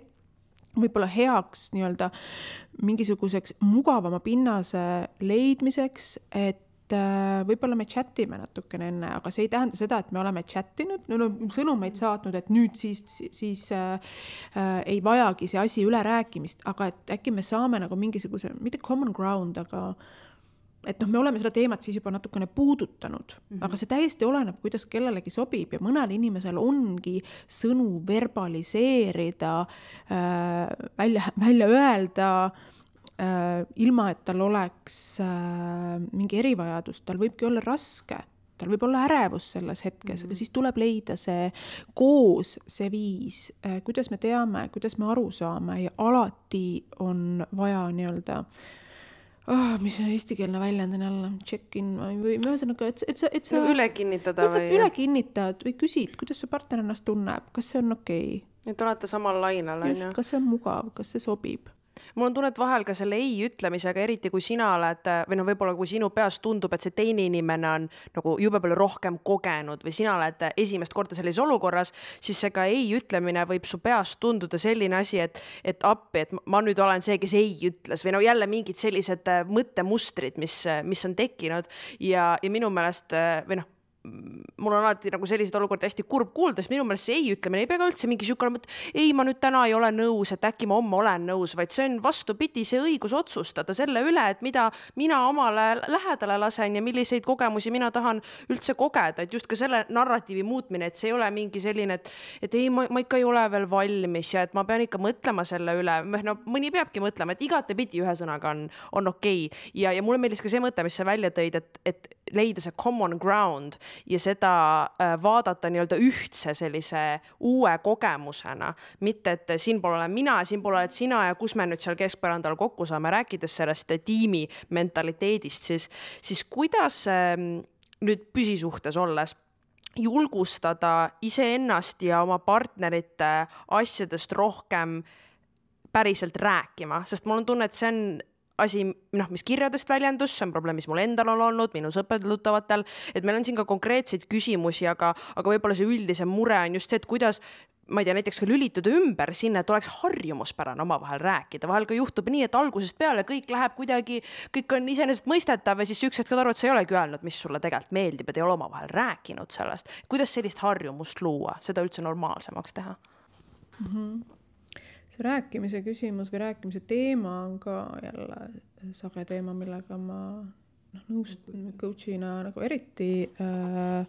B: võib-olla heaks nii-öelda mingisuguseks mugavama pinnase leidmiseks, et Äh, võib-olla me chat ime natukene enne, aga see ei tähenda seda, et me oleme chat inud, me oleme sõnumeid saatnud, et nüüd siis, siis äh, äh, ei vajagi see asi ülerääkimist, aga et äkki me saame nagu mingisuguse, mitte common ground, aga et noh, me oleme seda teemat siis juba natukene puudutanud mm, -hmm. aga see täiesti oleneb, kuidas kellelegi sobib ja mõnel inimesel ongi sõnu verbaliseerida äh,, välja, välja öelda äh, Äh, ilma, et tal oleks äh, mingi erivajadus, tal võibki olla raske, tal võib olla ärevus selles hetkes mm, -hmm. aga mhm. siis tuleb leida see koos see viis, äh, kuidas me teame, kuidas me aru saame ja alati on vaja nii-öelda oh,, mis see eestikeelne väljend on jälle, check-in või ühesõnaga, et, et sa, et sa no,. üle
A: kinnitada või? üle
B: kinnitad või küsid, kuidas su partner ennast tunneb, kas see on okei okay??
A: et olete samal lainel, on ju? kas
B: see on mugav, kas see sobib?
A: mul on tunne, et vahel ka selle ei ütlemisega, eriti kui sina oled äh, või noh, võib-olla kui sinu peas tundub, et see teine inimene on nagu jube palju rohkem kogenud või sina oled äh, esimest korda sellises olukorras, siis see ka ei ütlemine võib su peas tunduda selline asi, et, et appi, et ma nüüd olen see, kes ei ütles või no jälle mingid sellised äh, mõttemustrid, mis, mis on tekkinud ja, ja minu meelest või noh mul on alati nagu selliseid olukordi hästi kurb kuulda, sest minu meelest see ei ütlemine ei pea ka üldse mingi sihuke olema, et ei, ma nüüd täna ei ole nõus, et äkki ma homme olen nõus, vaid see on vastupidi, see õigus otsustada selle üle, et mida mina omale lähedale lasen ja milliseid kogemusi mina tahan üldse kogeda, et just ka selle narratiivi muutmine, et see ei ole mingi selline, et et ei, ma, ma ikka ei ole veel valmis ja et ma pean ikka mõtlema selle üle, noh, no mõni peabki mõtlema, et igatepidi ühesõnaga on, on okei okay. ja, ja mulle meeldis ka see mõte, mis sa välja tõid, et, et leida see common ground ja seda äh, vaadata nii-öelda ühtse sellise uue kogemusena. mitte, et siin pole olen mina, siin pole oled sina ja kus me nüüd seal keskpõrandal kokku saame, rääkides sellest tiimi mentaliteedist, siis, siis kuidas ähm, nüüd püsisuhtes olles julgustada iseennast ja oma partnerite asjadest rohkem päriselt rääkima, sest mul on tunne, et see on asi, noh, mis kirjadest väljendus, see on probleem, mis mul endal on olnud, minu sõpradel-tuttavatel, et meil on siin ka konkreetseid küsimusi, aga, aga võib-olla see üldisem mure on just see, et kuidas ma ei tea, näiteks ka lülitada ümber sinna, et oleks harjumuspärane omavahel rääkida, vahel ka juhtub nii, et algusest peale kõik läheb kuidagi, kõik on iseenesestmõistetav ja siis üks hetk saad aru, et sa ei olegi öelnud, mis sulle tegelikult meeldib, et ei ole omavahel rääkinud sellest. kuidas sellist harjumust luua, seda üldse normaalsemaks teha
B: mm? -hmm see rääkimise küsimus või rääkimise teema on ka jälle sage teema, millega ma noh, nõustun coach'ina nagu eriti äh,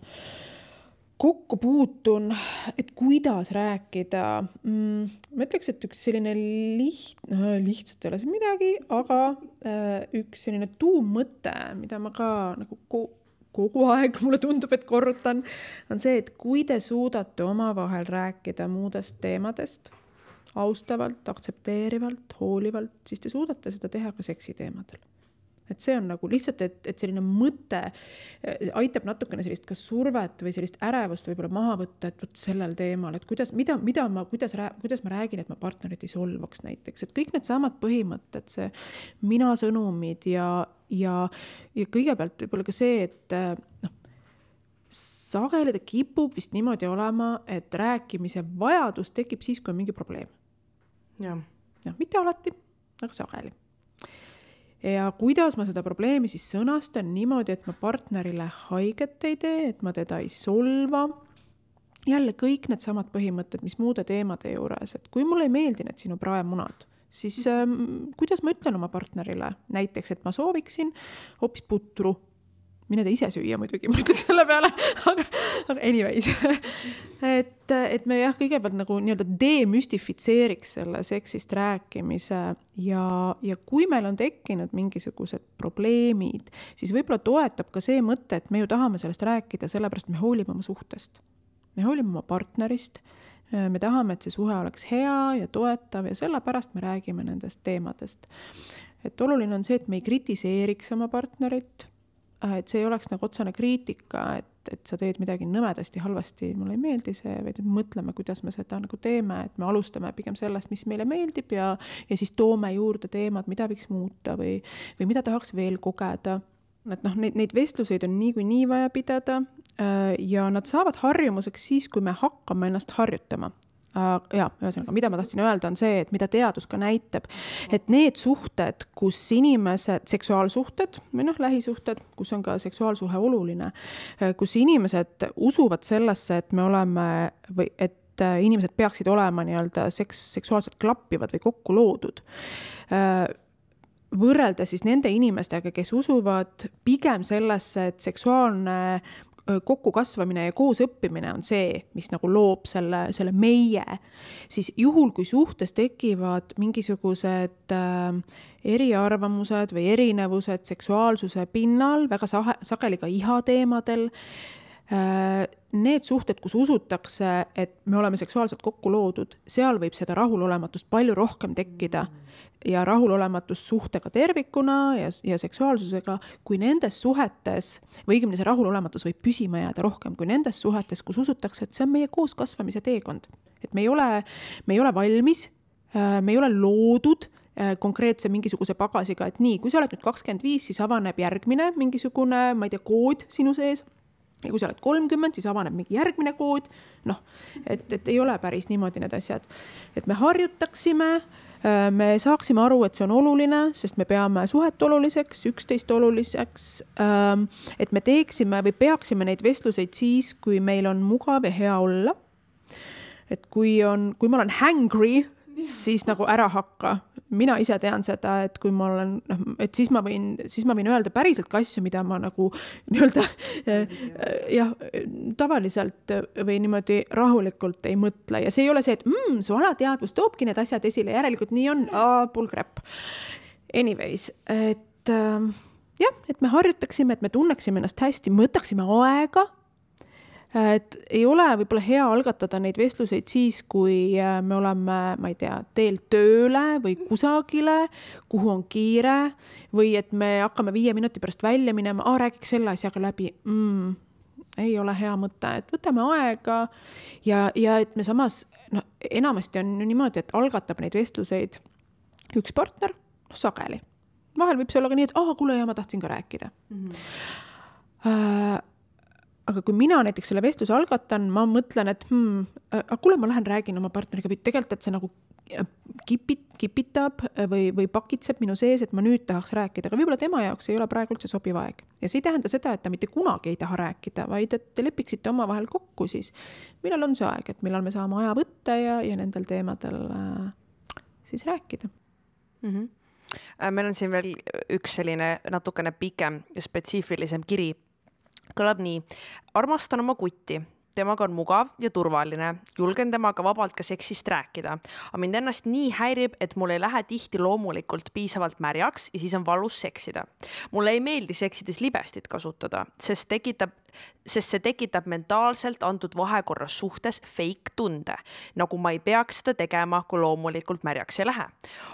B: kokku puutun, et kuidas rääkida mm,. ma ütleks, et üks selline lihtne, noh, lihtsalt ei ole siin midagi, aga äh, üks selline tuummõte, mida ma ka nagu ko kogu aeg mulle tundub, et korrutan, on see, et kui te suudate omavahel rääkida muudest teemadest austavalt, aktsepteerivalt, hoolivalt, siis te suudate seda teha ka seksi teemadel et see on nagu lihtsalt, et, et selline mõte eh, aitab natukene sellist kas survet või sellist ärevust võib-olla maha võtta, et vot sellel teemal, et kuidas, mida, mida ma, kuidas, kuidas ma räägin, et ma partnerit ei solvaks näiteks, et kõik needsamad põhimõtted, see mina sõnumid ja, ja, ja kõigepealt võib-olla ka see, et eh, noh, sageli ta kipub vist niimoodi olema, et rääkimise vajadus tekib siis, kui on mingi probleem
A: noh,
B: mitte alati, aga sageli. ja kuidas ma seda probleemi siis sõnastan niimoodi, et ma partnerile haiget ei tee, et ma teda ei solva jälle kõik needsamad põhimõtted, mis muude teemade juures, et kui mulle ei meeldi need sinu praemunad, siis mhm. ähm, kuidas ma ütlen oma partnerile näiteks, et ma sooviksin hoopis putru. mine ta ise süüa muidugi, ma ütleks selle peale, aga anyways et et, et me jah, kõigepealt nagu nii-öelda demüstifitseeriks selle seksist rääkimise ja, ja kui meil on tekkinud mingisugused probleemid, siis võib-olla toetab ka see mõte, et me ju tahame sellest rääkida, sellepärast me hoolime oma suhtest. me hoolime oma partnerist, me tahame, et see suhe oleks hea ja toetav ja sellepärast me räägime nendest teemadest. et oluline on see, et me ei kritiseeriks oma partnerit, et see ei oleks nagu otsene kriitika, et et, et sa teed midagi nõmedasti, halvasti, mulle ei meeldi see, vaid mõtleme, kuidas me seda nagu teeme, et me alustame pigem sellest, mis meile meeldib ja, ja siis toome juurde teemad, mida võiks muuta või, või mida tahaks veel kogeda. et noh, neid, neid vestluseid on niikuinii vaja pidada äh, ja nad saavad harjumuseks siis, kui me hakkame ennast harjutama ja ühesõnaga, mida ma tahtsin öelda, on see, et mida teadus ka näitab, et need suhted, kus inimesed, seksuaalsuhted või noh, lähisuhted, kus on ka seksuaalsuhe oluline, kus inimesed usuvad sellesse, et me oleme või et äh, inimesed peaksid olema nii-öelda seks, seksuaalselt klappivad või kokku loodud äh, võrrelda siis nende inimestega, kes usuvad pigem sellesse, et seksuaalne kokkukasvamine ja koos õppimine on see, mis nagu loob selle, selle meie, siis juhul, kui suhtes tekivad mingisugused äh, eriarvamused või erinevused seksuaalsuse pinnal, väga sahe, sageli ka ihateemadel Äh, need suhted, kus usutakse, et me oleme seksuaalselt kokku loodud, seal võib seda rahulolematust palju rohkem tekkida ja rahulolematust suhtega tervikuna ja, ja seksuaalsusega, kui nendes suhetes, või õigemini see rahulolematus võib püsima jääda rohkem kui nendes suhetes, kus usutakse, et see on meie kooskasvamise teekond. et me ei ole, me ei ole valmis, äh, me ei ole loodud äh, konkreetse mingisuguse pagasiga, et nii, kui sa oled nüüd kakskümmend viis, siis avaneb järgmine mingisugune, ma ei tea, kood sinu sees ja kui sa oled kolmkümmend, siis avaneb mingi järgmine kood. noh, et, et ei ole päris niimoodi need asjad, et me harjutaksime äh, me saaksime aru, et see on oluline, sest me peame suhet oluliseks, üksteist oluliseks. Ähm, et me teeksime või peaksime neid vestluseid siis, kui meil on mugav ja hea olla. et kui on, kui ma olen hangry, siis nagu ära hakka. mina ise tean seda, et kui ma olen, noh, et siis ma võin, siis ma võin öelda päriselt ka asju, mida ma nagu nii-öelda jah, tavaliselt või niimoodi rahulikult ei mõtle ja see ei ole see, et mm, su alateadvus toobki need asjad esile, järelikult nii on, bull crap. Anyways, et äh, jah, et me harjutaksime, et me tunneksime ennast hästi, me võtaksime aega Äh, et ei ole võib-olla hea algatada neid vestluseid siis, kui äh, me oleme, ma ei tea, teel tööle või kusagile, kuhu on kiire või et me hakkame viie minuti pärast välja minema, räägiks selle asjaga läbi mm,. ei ole hea mõte, et võtame aega ja, ja et me samas, no enamasti on ju niimoodi, et algatab neid vestluseid üks partner, noh sageli. vahel võib see olla ka nii, et aa, kuule, ja ma tahtsin ka rääkida mm. -hmm aga kui mina näiteks selle vestluse algatan, ma mõtlen, et hmm, äh, aga kuule, ma lähen räägin oma partneriga, või tegelikult, et see nagu äh, kipit-, kipitab äh, või, või pakitseb minu sees, et ma nüüd tahaks rääkida, aga võib-olla tema jaoks ei ole praegu üldse sobiv aeg. ja see ei tähenda seda, et ta mitte kunagi ei taha rääkida, vaid et te lepiksite omavahel kokku siis, millal on see aeg, et millal me saame aja võtta ja, ja nendel teemadel äh, siis rääkida mm. -hmm.
A: meil on siin veel üks selline natukene pikem ja spetsiifilisem kiri kõlab nii. armastan oma kutti, temaga on mugav ja turvaline, julgen temaga vabalt ka seksist rääkida, aga mind ennast nii häirib, et mul ei lähe tihti loomulikult piisavalt märjaks ja siis on valus seksida. mulle ei meeldi seksides libestit kasutada, sest tekitab sest see tekitab mentaalselt antud vahekorra suhtes fake tunde, nagu ma ei peaks seda tegema, kui loomulikult märjaks ei lähe.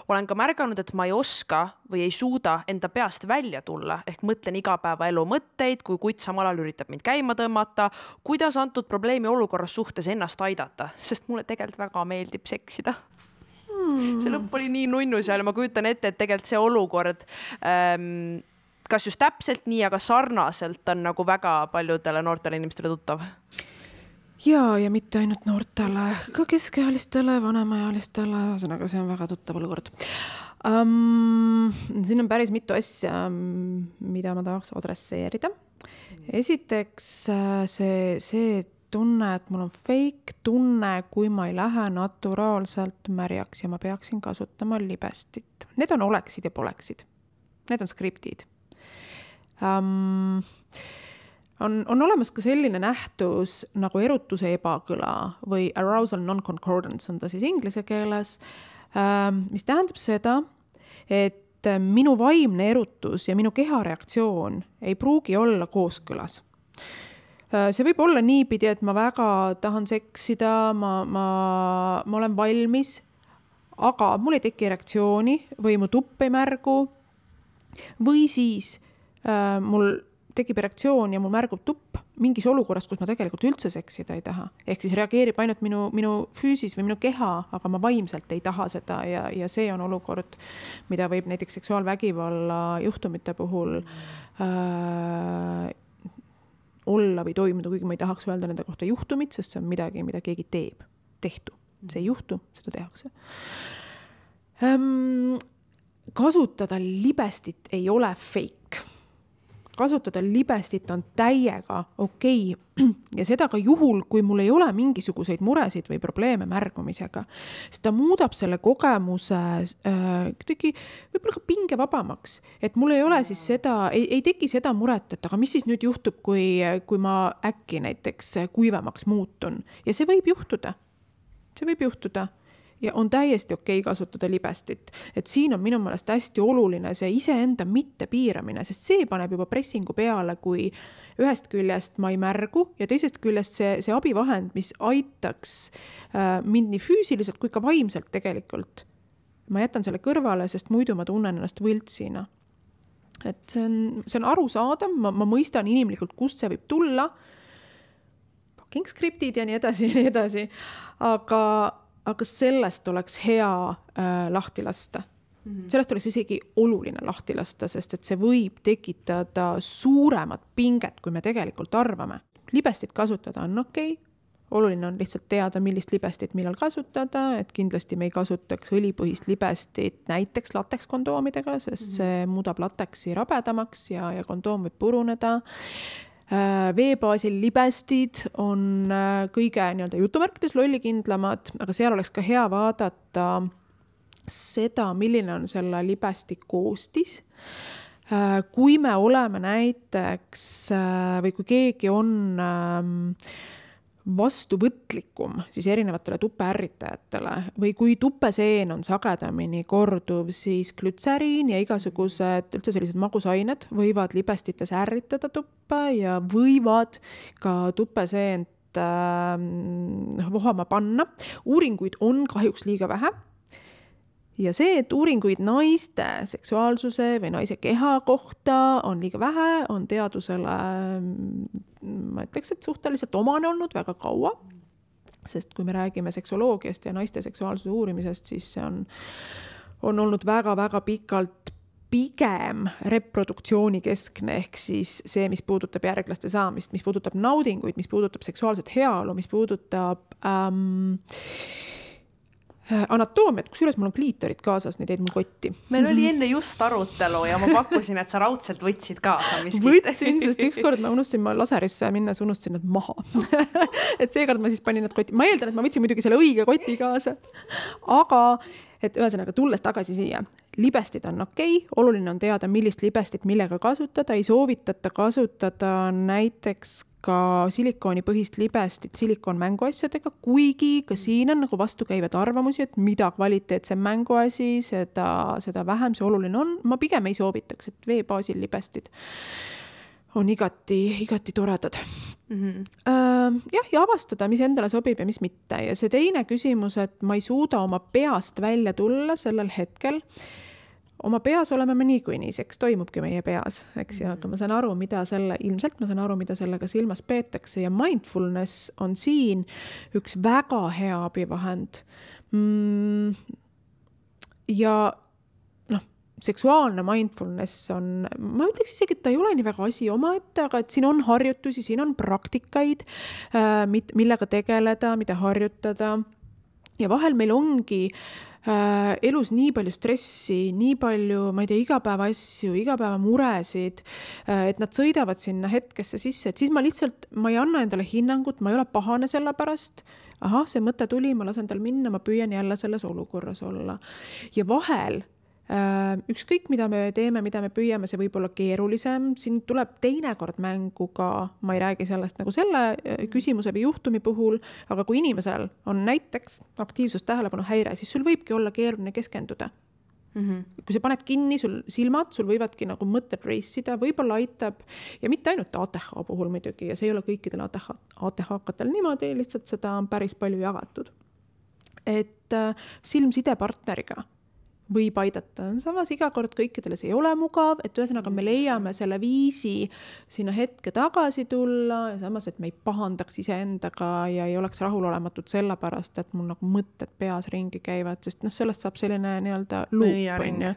A: olen ka märganud, et ma ei oska või ei suuda enda peast välja tulla, ehk mõtlen igapäevaelu mõtteid, kui kutt samal ajal üritab mind käima tõmmata, kuidas antud probleemi olukorras suhtes ennast aidata, sest mulle tegelikult väga meeldib seksida hmm.. see lõpp oli nii nunnu seal, ma kujutan ette, et tegelikult see olukord ähm, kas just täpselt nii, aga sarnaselt on nagu väga paljudele noortele inimestele tuttav?
B: ja, ja mitte ainult noortele, ka keskealistele, vanemaealistele, ühesõnaga see on väga tuttav olukord um,. siin on päris mitu asja, mida ma tahaks adresseerida. esiteks äh, see, see tunne, et mul on fake tunne, kui ma ei lähe naturaalselt märjaks ja ma peaksin kasutama libestit. Need on oleksid ja poleksid. Need on skriptid ähm, on, on olemas ka selline nähtus nagu erutuse ebakõla või arousal non-concordance on ta siis inglise keeles, mis tähendab seda, et minu vaimne erutus ja minu kehareaktsioon ei pruugi olla kooskõlas äh, see võib olla niipidi, et ma väga tahan seksida, ma, ma, ma olen valmis, aga mul ei teki erektsiooni või mu tupp ei märgu. või siis Äh, mul tekib erektsioon ja mul märgub tupp mingis olukorras, kus ma tegelikult üldse seksida ei taha, ehk siis reageerib ainult minu, minu füüsis või minu keha, aga ma vaimselt ei taha seda ja, ja see on olukord, mida võib näiteks seksuaalvägivalla juhtumite puhul äh, olla või toimuda, kuigi ma ei tahaks öelda nende kohta juhtumit, sest see on midagi, mida keegi teeb, tehtu, see ei juhtu, seda tehakse ähm,. kasutada libestit ei ole fake kasutada libestit on täiega okei okay. ja seda ka juhul, kui mul ei ole mingisuguseid muresid või probleeme märgamisega. sest ta muudab selle kogemuse äh, kuidagi äh, võib-olla ka pingevabamaks, et mul ei ole siis seda, ei, ei teki seda muret, et aga mis siis nüüd juhtub, kui, kui ma äkki näiteks kuivemaks muutun ja see võib juhtuda see võib juhtuda ja on täiesti okei okay kasutada libestit. et siin on minu meelest hästi oluline see iseenda mittepiiramine, sest see paneb juba pressingu peale, kui ühest küljest ma ei märgu ja teisest küljest see, see abivahend, mis aitaks äh, mind nii füüsiliselt kui ka vaimselt tegelikult. ma jätan selle kõrvale, sest muidu ma tunnen ennast võltsina. et see on, see on arusaadav, ma, ma mõistan inimlikult, kust see võib tulla. Fucking skriptid ja nii edasi ja nii edasi, aga aga sellest oleks hea äh, lahti lasta mm. -hmm. sellest oleks isegi oluline lahti lasta, sest et see võib tekitada suuremat pinget, kui me tegelikult arvame. libestit kasutada on okei okay,, oluline on lihtsalt teada, millist libestit millal kasutada, et kindlasti me ei kasutaks õlipõhist libestit näiteks lateks kondoomidega, sest mhm. see muudab lateksi rabedamaks ja, ja kondoom võib puruneda. Äh, vee baasil libestid on äh, kõige nii-öelda jutumärkides lollikindlamad, aga seal oleks ka hea vaadata seda, milline on selle libesti koostis äh, kui me oleme näiteks või kui keegi on ähm, vastuvõtlikum siis erinevatele tupeärritajatele või kui tupeseen on sagedamini korduv, siis glütseriin ja igasugused üldse sellised magusained võivad libestites ärritada tuppe ja võivad ka tupeseent ähm, vohama panna. uuringuid on kahjuks liiga vähe ja see, et uuringuid naiste seksuaalsuse või naise keha kohta on liiga vähe, on teadusele, mm, ma ütleks, et suhteliselt omane olnud väga kaua. sest kui me räägime seksuoloogiast ja naiste seksuaalsuse uurimisest, siis see on, on olnud väga-väga pikalt pigem reproduktsiooni-keskne ehk siis see, mis puudutab järglaste saamist, mis puudutab naudinguid, mis puudutab seksuaalset heaolu, mis puudutab ähm, Äh, anatoomiat, kusjuures mul on kliitorid kaasas, need jäid mul kotti. meil oli mhm. enne
A: just arutelu ja ma pakkusin, et sa raudselt võtsid kaasa miskit. võtsin, sest ükskord ma
B: unustasin, ma laserisse minnes unustasin nad maha
A: et
B: seekord ma siis panin nad kotti, ma eeldan, et ma võtsin muidugi selle õige koti kaasa. aga et ühesõnaga tulles tagasi siia, libestid on okei okay., oluline on teada, millist libestit millega kasutada, ei soovitata kasutada näiteks ka silikoonipõhist libestit silikoon mänguasjadega, kuigi ka mm. siin on nagu vastukäivaid arvamusi, et mida kvaliteetsem mänguasi, seda, seda vähem see oluline on. ma pigem ei soovitaks, et vee baasil libestid on igati, igati toredad mm. -hmm. jah, ja avastada, mis endale sobib ja mis mitte ja see teine küsimus, et ma ei suuda oma peast välja tulla sellel hetkel oma peas oleme me niikuinii, see eks toimubki meie peas, eks ju, mhm. aga ma saan aru, mida selle, ilmselt ma saan aru, mida sellega silmas peetakse ja mindfulness on siin üks väga hea abivahend mm,. ja noh, seksuaalne mindfulness on, ma ütleks isegi, et ta ei ole nii väga asi omaette, aga et siin on harjutusi, siin on praktikaid, äh, millega tegeleda, mida harjutada. ja vahel meil ongi Äh, elus nii palju stressi, nii palju, ma ei tea, igapäevaasju, igapäevamuresid, äh, et nad sõidavad sinna hetkesse sisse, et siis ma lihtsalt, ma ei anna endale hinnangut, ma ei ole pahane selle pärast ahah, see mõte tuli, ma lasen tal minna, ma püüan jälle selles olukorras olla. ja vahel Äh, ükskõik, mida me teeme, mida me püüame, see võib olla keerulisem, siin tuleb teinekord mängu ka, ma ei räägi sellest nagu selle äh, küsimuse või juhtumi puhul, aga kui inimesel on näiteks aktiivsustähelepanu häire, siis sul võibki olla keeruline keskenduda Mm -hmm. kui sa paned kinni, sul silmad, sul võivadki nagu mõtted race ida, võib-olla aitab ja mitte ainult ATH puhul muidugi ja see ei ole kõikidel ATH, ATH-katel niimoodi, lihtsalt seda on päris palju jagatud. et äh, silm sidepartneriga võib aidata, samas iga kord kõikidele see ei ole mugav, et ühesõnaga me mm. leiame selle viisi sinna hetke tagasi tulla ja samas, et me ei pahandaks iseendaga ja ei oleks rahulolematud sellepärast, et mul nagu mõtted peas ringi käivad, sest noh, sellest saab selline nii-öelda luup on ju,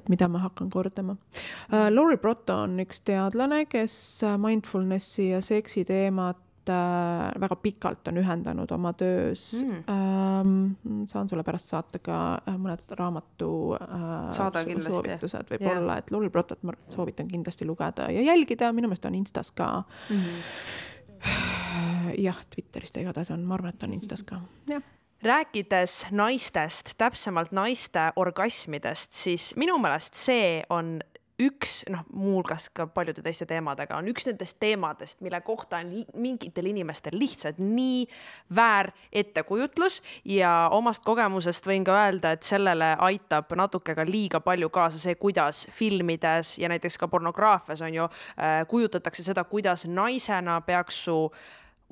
B: et mida ma hakkan kordama uh,. Lori Brotto on üks teadlane, kes mindfulnessi ja seksi teemat Äh, väga pikalt on ühendanud oma töös mm.. Ähm, saan sulle pärast saata ka äh, mõned raamatu äh, Saada kindlasti. soovitused võib-olla, et Lul Brotot ma soovitan kindlasti lugeda ja jälgida, minu meelest on Instas ka mm.. jah, Twitteris ta igatahes on, ma arvan, et on Instas ka, jah
A: rääkides naistest, täpsemalt naiste orgasmidest, siis minu meelest see on üks noh, muuhulgas ka paljude teiste teemadega on üks nendest teemadest, mille kohta on mingitel inimestel lihtsalt nii väär ettekujutlus ja omast kogemusest võin ka öelda, et sellele aitab natuke ka liiga palju kaasa see, kuidas filmides ja näiteks ka pornograafias on ju äh,, kujutatakse seda, kuidas naisena peaks su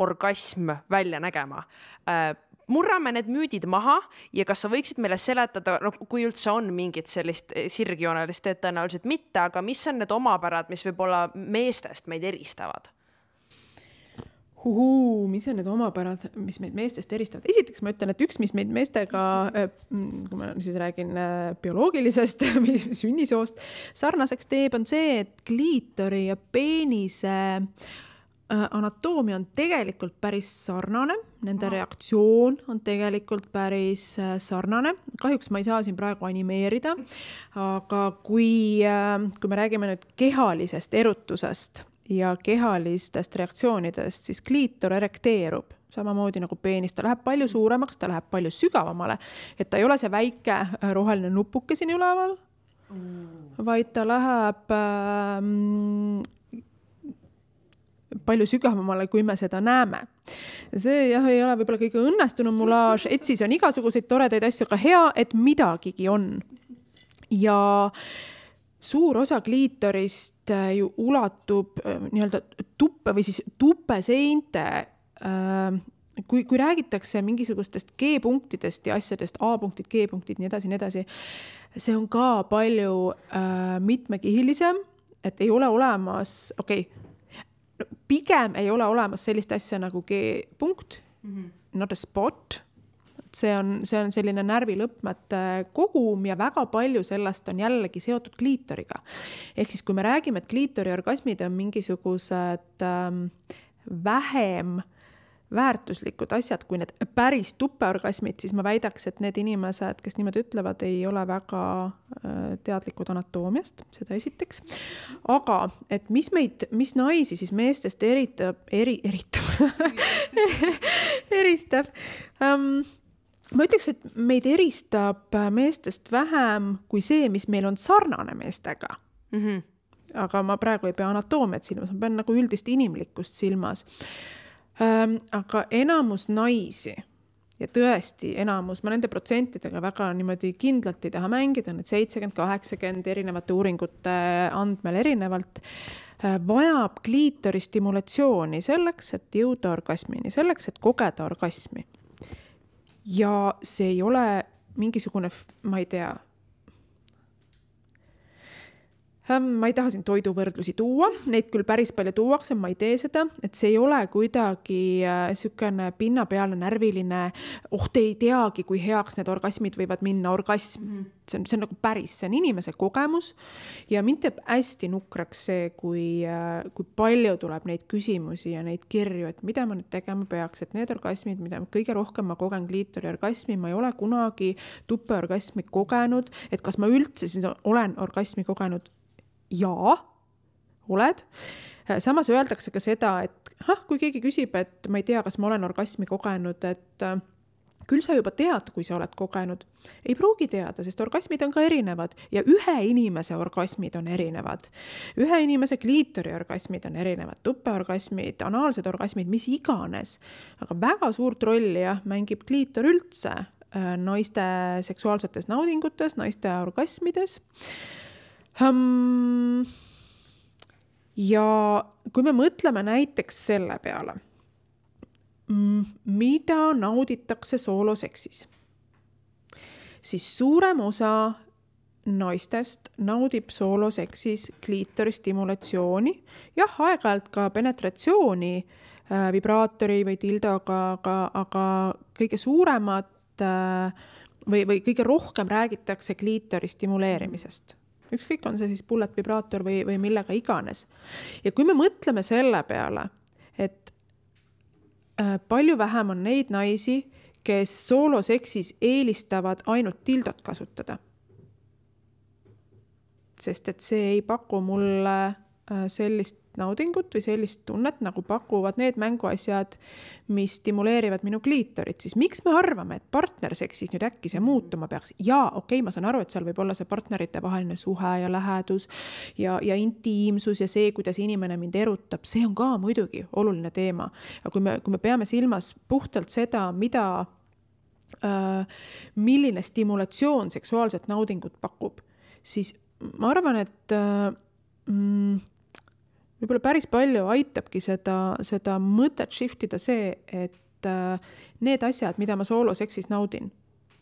A: orgasm välja nägema äh, murrame need müüdid maha ja kas sa võiksid meile seletada, noh, kui üldse on mingit sellist eh, sirgjoonelist teed, tõenäoliselt mitte, aga mis on need omapärad, mis võib-olla meestest meid eristavad?
B: Uhuu, mis on need omapärad, mis meid meestest eristavad? esiteks ma ütlen, et üks, mis meid meestega, eh, mm, kui ma siis räägin eh, bioloogilisest või sünnisoost, sarnaseks teeb, on see, et kliitori ja peenise äh, Äh, anatoomia on tegelikult päris sarnane, nende oh. reaktsioon on tegelikult päris äh, sarnane, kahjuks ma ei saa siin praegu animeerida, aga kui, äh, kui me räägime nüüd kehalisest erutusest ja kehalistest reaktsioonidest, siis kliitor erekteerub samamoodi nagu peenis, ta läheb palju suuremaks, ta läheb palju sügavamale, et ta ei ole see väike roheline nupuke siin üleval mm., vaid ta läheb ähm, palju sügavamale, kui me seda näeme. see jah, ei ole võib-olla kõige õnnestunum mulaaž, Etsis on igasuguseid toredaid asju, aga hea, et midagigi on. ja suur osa kliitorist äh, ju ulatub äh, nii-öelda tuppe või siis tupeseinte äh, kui, kui räägitakse mingisugustest G-punktidest ja asjadest, A-punktid, G-punktid, nii edasi, nii edasi, see on ka palju äh, mitmekihilisem, et ei ole olemas, okei okay,, pigem ei ole olemas sellist asja nagu G-punkt mm, -hmm. not a spot. et see on, see on selline närvi lõppmete kogum ja väga palju sellest on jällegi seotud kliitoriga. ehk siis, kui me räägime, et kliitori orgasmid on mingisugused ähm, vähem äh, väärtuslikud asjad, kui need päris tupeorgasmid, siis ma väidaks, et need inimesed, kes niimoodi ütlevad, ei ole väga äh, teadlikud anatoomiast, seda esiteks. aga et mis meid, mis naisi siis meestest eritab, eri, eritab eristab um,? ma ütleks, et meid eristab meestest vähem kui see, mis meil on sarnane meestega
A: mm. -hmm
B: aga ma praegu ei pea anatoomiat silmas, ma pean nagu üldist inimlikkust silmas ähm,. aga enamus naisi ja tõesti enamus, ma nende protsentidega väga niimoodi kindlalt ei taha mängida, need seitsekümmend, kaheksakümmend erinevate uuringute andmel erinevalt, vajab kliitori stimulatsiooni selleks, et jõuda orgasmini, selleks, et kogeda orgasmi. ja see ei ole mingisugune, ma ei tea Ähm, ma ei taha siin toiduvõrdlusi tuua, neid küll päris palju tuuakse, ma ei tee seda, et see ei ole kuidagi äh, niisugune pinnapealne närviline, oh, te ei teagi, kui heaks need orgasmid võivad minna, orgasm mm. -hmm. see on, see on nagu päris, see on inimese kogemus ja mind teeb hästi nukraks see, kui, äh, kui palju tuleb neid küsimusi ja neid kirju, et mida ma nüüd tegema peaks, et need orgasmid, mida kõige rohkem ma kogen kliitoriorgasmi, ma ei ole kunagi tuppeorgasmi kogenud, et kas ma üldse siis olen orgasmi kogenud jaa, oled. Äh, samas öeldakse ka seda, et ah, kui keegi küsib, et ma ei tea, kas ma olen orgasmi kogenud, et äh, küll sa juba tead, kui sa oled kogenud. ei pruugi teada, sest orgasmid on ka erinevad ja ühe inimese orgasmid on erinevad. ühe inimese kliitori orgasmid on erinevad, tuppeorgasmid, anaalsed orgasmid, mis iganes. aga väga suurt rolli jah, mängib kliitor üldse äh, naiste seksuaalsetes naudingutes, naiste orgasmides ja kui me mõtleme näiteks selle peale, mida nauditakse sooloseksis, siis suurem osa naistest naudib sooloseksis kliitoristimulatsiooni, jah, aeg-ajalt ka penetratsiooni äh, vibraatori või tildoga, aga, aga kõige suuremat äh, või, või kõige rohkem räägitakse kliitori stimuleerimisest ükskõik, on see siis pullet, vibraator või, või millega iganes. ja kui me mõtleme selle peale, et äh, palju vähem on neid naisi, kes sooloseksis eelistavad ainult tildot kasutada. sest et see ei paku mulle äh, sellist naudingut või sellist tunnet, nagu pakuvad need mänguasjad, mis stimuleerivad minu kliitorit, siis miks me arvame, et partnerseksis nüüd äkki see muutuma peaks? jaa, okei okay,, ma saan aru, et seal võib olla see partneritevaheline suhe ja lähedus ja, ja intiimsus ja see, kuidas inimene mind erutab, see on ka muidugi oluline teema. aga kui me, kui me peame silmas puhtalt seda, mida äh,, milline stimulatsioon seksuaalset naudingut pakub, siis ma arvan, et äh, mm, võib-olla päris palju aitabki seda, seda mõtet shift ida see, et äh, need asjad, mida ma sooloseksis naudin,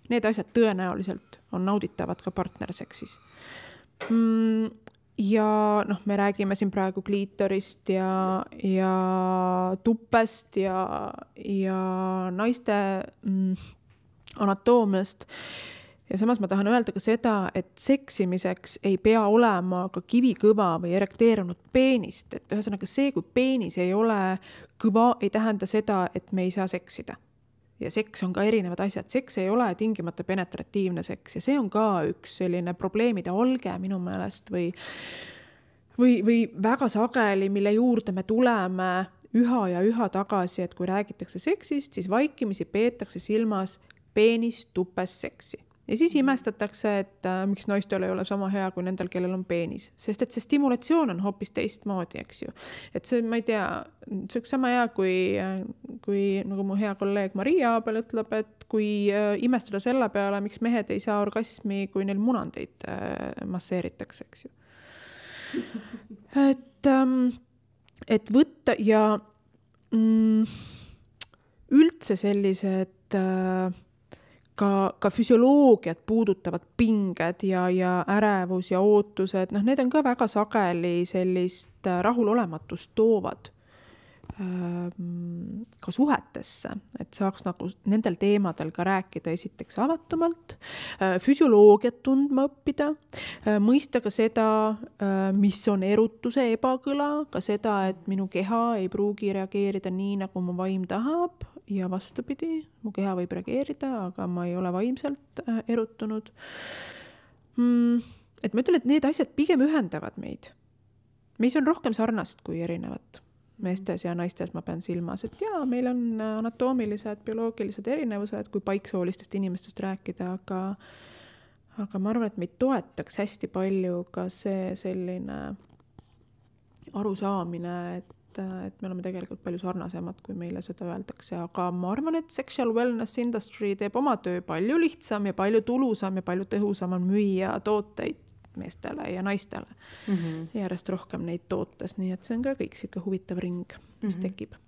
B: need asjad tõenäoliselt on nauditavad ka partnerseksis mm, ja noh, me räägime siin praegu kliitorist ja, ja tuppest ja, ja naiste mm, anatoomiast ja samas ma tahan öelda ka seda, et seksimiseks ei pea olema ka kivikõva või erekteerunud peenist, et ühesõnaga see, kui peenis ei ole kõva, ei tähenda seda, et me ei saa seksida. ja seks on ka erinevad asjad, seks ei ole tingimata penetratiivne seks ja see on ka üks selline probleemide alge minu meelest või või, või väga sageli, mille juurde me tuleme üha ja üha tagasi, et kui räägitakse seksist, siis vaikimisi peetakse silmas peenis tupes seksi ja siis imestatakse, et äh, miks naistel ei ole sama hea kui nendel, kellel on peenis, sest et see stimulatsioon on hoopis teistmoodi, eks ju. et see, ma ei tea, see oleks sama hea, kui, äh, kui nagu mu hea kolleeg Maria Aabel ütleb, et kui äh, imestada selle peale, miks mehed ei saa orgasmi, kui neil munandeid äh, masseeritakse, eks ju. et ähm,, et võtta ja mm, üldse sellised äh, ka, ka füsioloogiat puudutavad pinged ja, ja ärevus ja ootused, noh, need on ka väga sageli sellist äh, rahulolematust toovad ähm, ka suhetesse, et saaks nagu nendel teemadel ka rääkida esiteks avatumalt, äh, füsioloogiat tundma õppida, äh, mõista ka seda, mis on erutuse ebakõla, ka seda, et minu keha ei pruugi reageerida nii, nagu mu vaim tahab, ja vastupidi, mu keha võib reageerida, aga ma ei ole vaimselt äh, erutunud mm,. et ma ütlen, et need asjad pigem ühendavad meid. meis on rohkem sarnast kui erinevat meestes ja naistes ma pean silmas, et jaa, meil on äh, anatoomilised, bioloogilised erinevused, kui paiksoolistest inimestest rääkida, aga aga ma arvan, et meid toetaks hästi palju ka see selline arusaamine, et et, äh, et me oleme tegelikult palju sarnasemad, kui meile seda öeldakse, aga ma arvan, et sexual wellness industry teeb oma töö palju lihtsam ja palju tulusam ja palju tõhusam on müüa tooteid meestele ja naistele mm -hmm. järjest rohkem neid tootes, nii et see on ka kõik sihuke huvitav ring, mis mm -hmm. tekib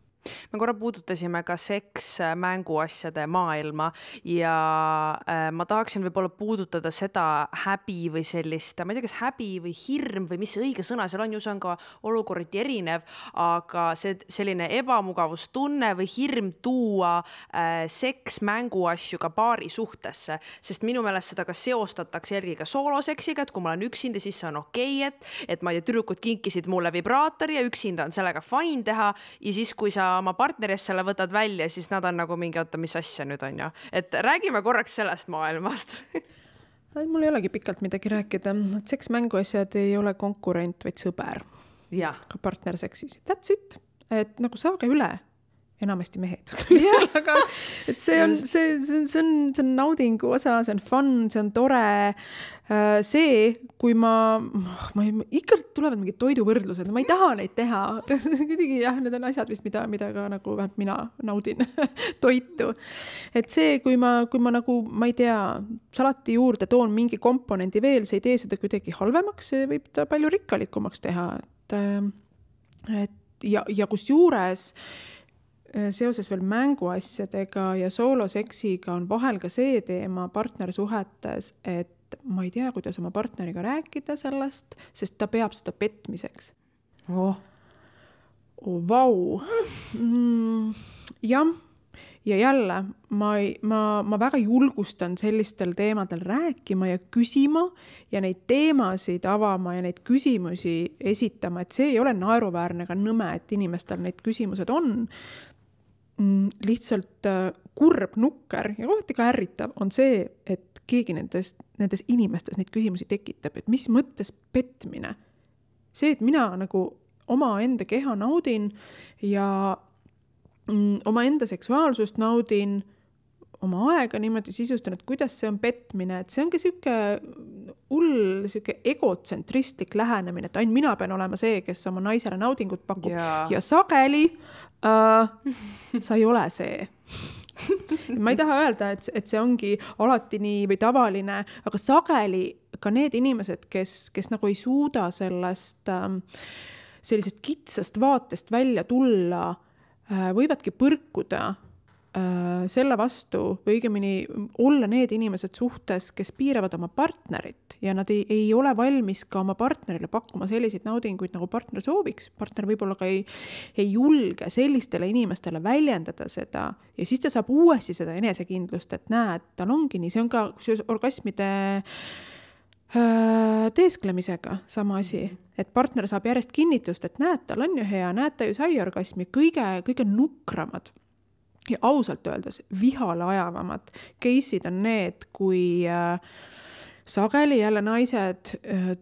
A: me korra puudutasime ka seks äh, mänguasjade maailma ja äh, ma tahaksin võib-olla puudutada seda häbi või sellist, ma ei tea, kas häbi või hirm või mis see õige sõna seal on, ju see on ka olukorriti erinev, aga see selline ebamugavustunne või hirm tuua äh, seks mänguasju ka paari suhtesse, sest minu meelest seda ka seostatakse eelkõige sooloseksiga, et kui ma olen üksinda, siis see on okei okay,, et, et ma ei tea, tüdrukud kinkisid mulle vibraatori ja üksinda on sellega fine teha ja siis, kui sa ja oma partnerist selle võtad välja, siis nad on nagu mingi, oota, mis asja nüüd on ju, et räägime korraks sellest maailmast
B: mul ei olegi pikalt midagi rääkida, et seks mänguasjad ei ole konkurent, vaid sõber. ka partner seksis, that's it, et nagu saage üle enamasti mehed aga et see on, see, see on, see on, see on naudingu osa, see on fun, see on tore. Äh, see, kui ma, ma ei, ikka tulevad mingid toiduvõrdlused, ma ei taha neid teha kuidagi jah, need on asjad vist, mida, mida ka nagu vähemalt mina naudin toitu. et see, kui ma, kui ma nagu, ma ei tea, salati juurde toon mingi komponendi veel, see ei tee seda kuidagi halvemaks, see võib ta palju rikkalikumaks teha, et, äh, et ja, ja kusjuures äh, Äh, seoses veel mänguasjadega ja sooloseksiga on vahel ka see teema partnersuhetes, et ma ei tea, kuidas oma partneriga rääkida sellest, sest ta peab seda petmiseks. oh, oh, vau mm,. jah, ja jälle ma ei, ma, ma väga julgustan sellistel teemadel rääkima ja küsima ja neid teemasid avama ja neid küsimusi esitama, et see ei ole naeruväärne ega nõme, et inimestel need küsimused on Mm, lihtsalt äh, kurb, nukker ja kohati ka ärritav on see, et keegi nendest, nendes inimestes neid küsimusi tekitab, et mis mõttes petmine. see, et mina nagu omaenda keha naudin ja mm, omaenda seksuaalsust naudin oma aega niimoodi sisustanud, kuidas see on petmine, et see on ka sihuke hull sihuke egotsentristlik lähenemine, et ainult mina pean olema see, kes oma naisele naudingut pakub ja, ja sageli äh, sa ei ole see ma ei taha öelda, et, et see ongi alati nii või tavaline, aga sageli ka need inimesed, kes, kes nagu ei suuda sellest ähm, sellisest kitsast vaatest välja tulla, äh, võivadki põrkuda Äh, selle vastu või õigemini olla need inimesed suhtes, kes piiravad oma partnerit ja nad ei, ei ole valmis ka oma partnerile pakkuma selliseid naudinguid, nagu partner sooviks. partner võib-olla ka ei, ei julge sellistele inimestele väljendada seda ja siis ta saab uuesti seda enesekindlust, et näed, tal ongi nii, see on ka kusjuures orgasmide äh, teesklemisega sama asi, mm-hmm. et partner saab järjest kinnitust, et näed, tal on ju hea, näed, ta ju sai orgasmi, kõige, kõige nukramad ja ausalt öeldes vihale ajavamad case'id on need, kui äh, sageli jälle naised äh,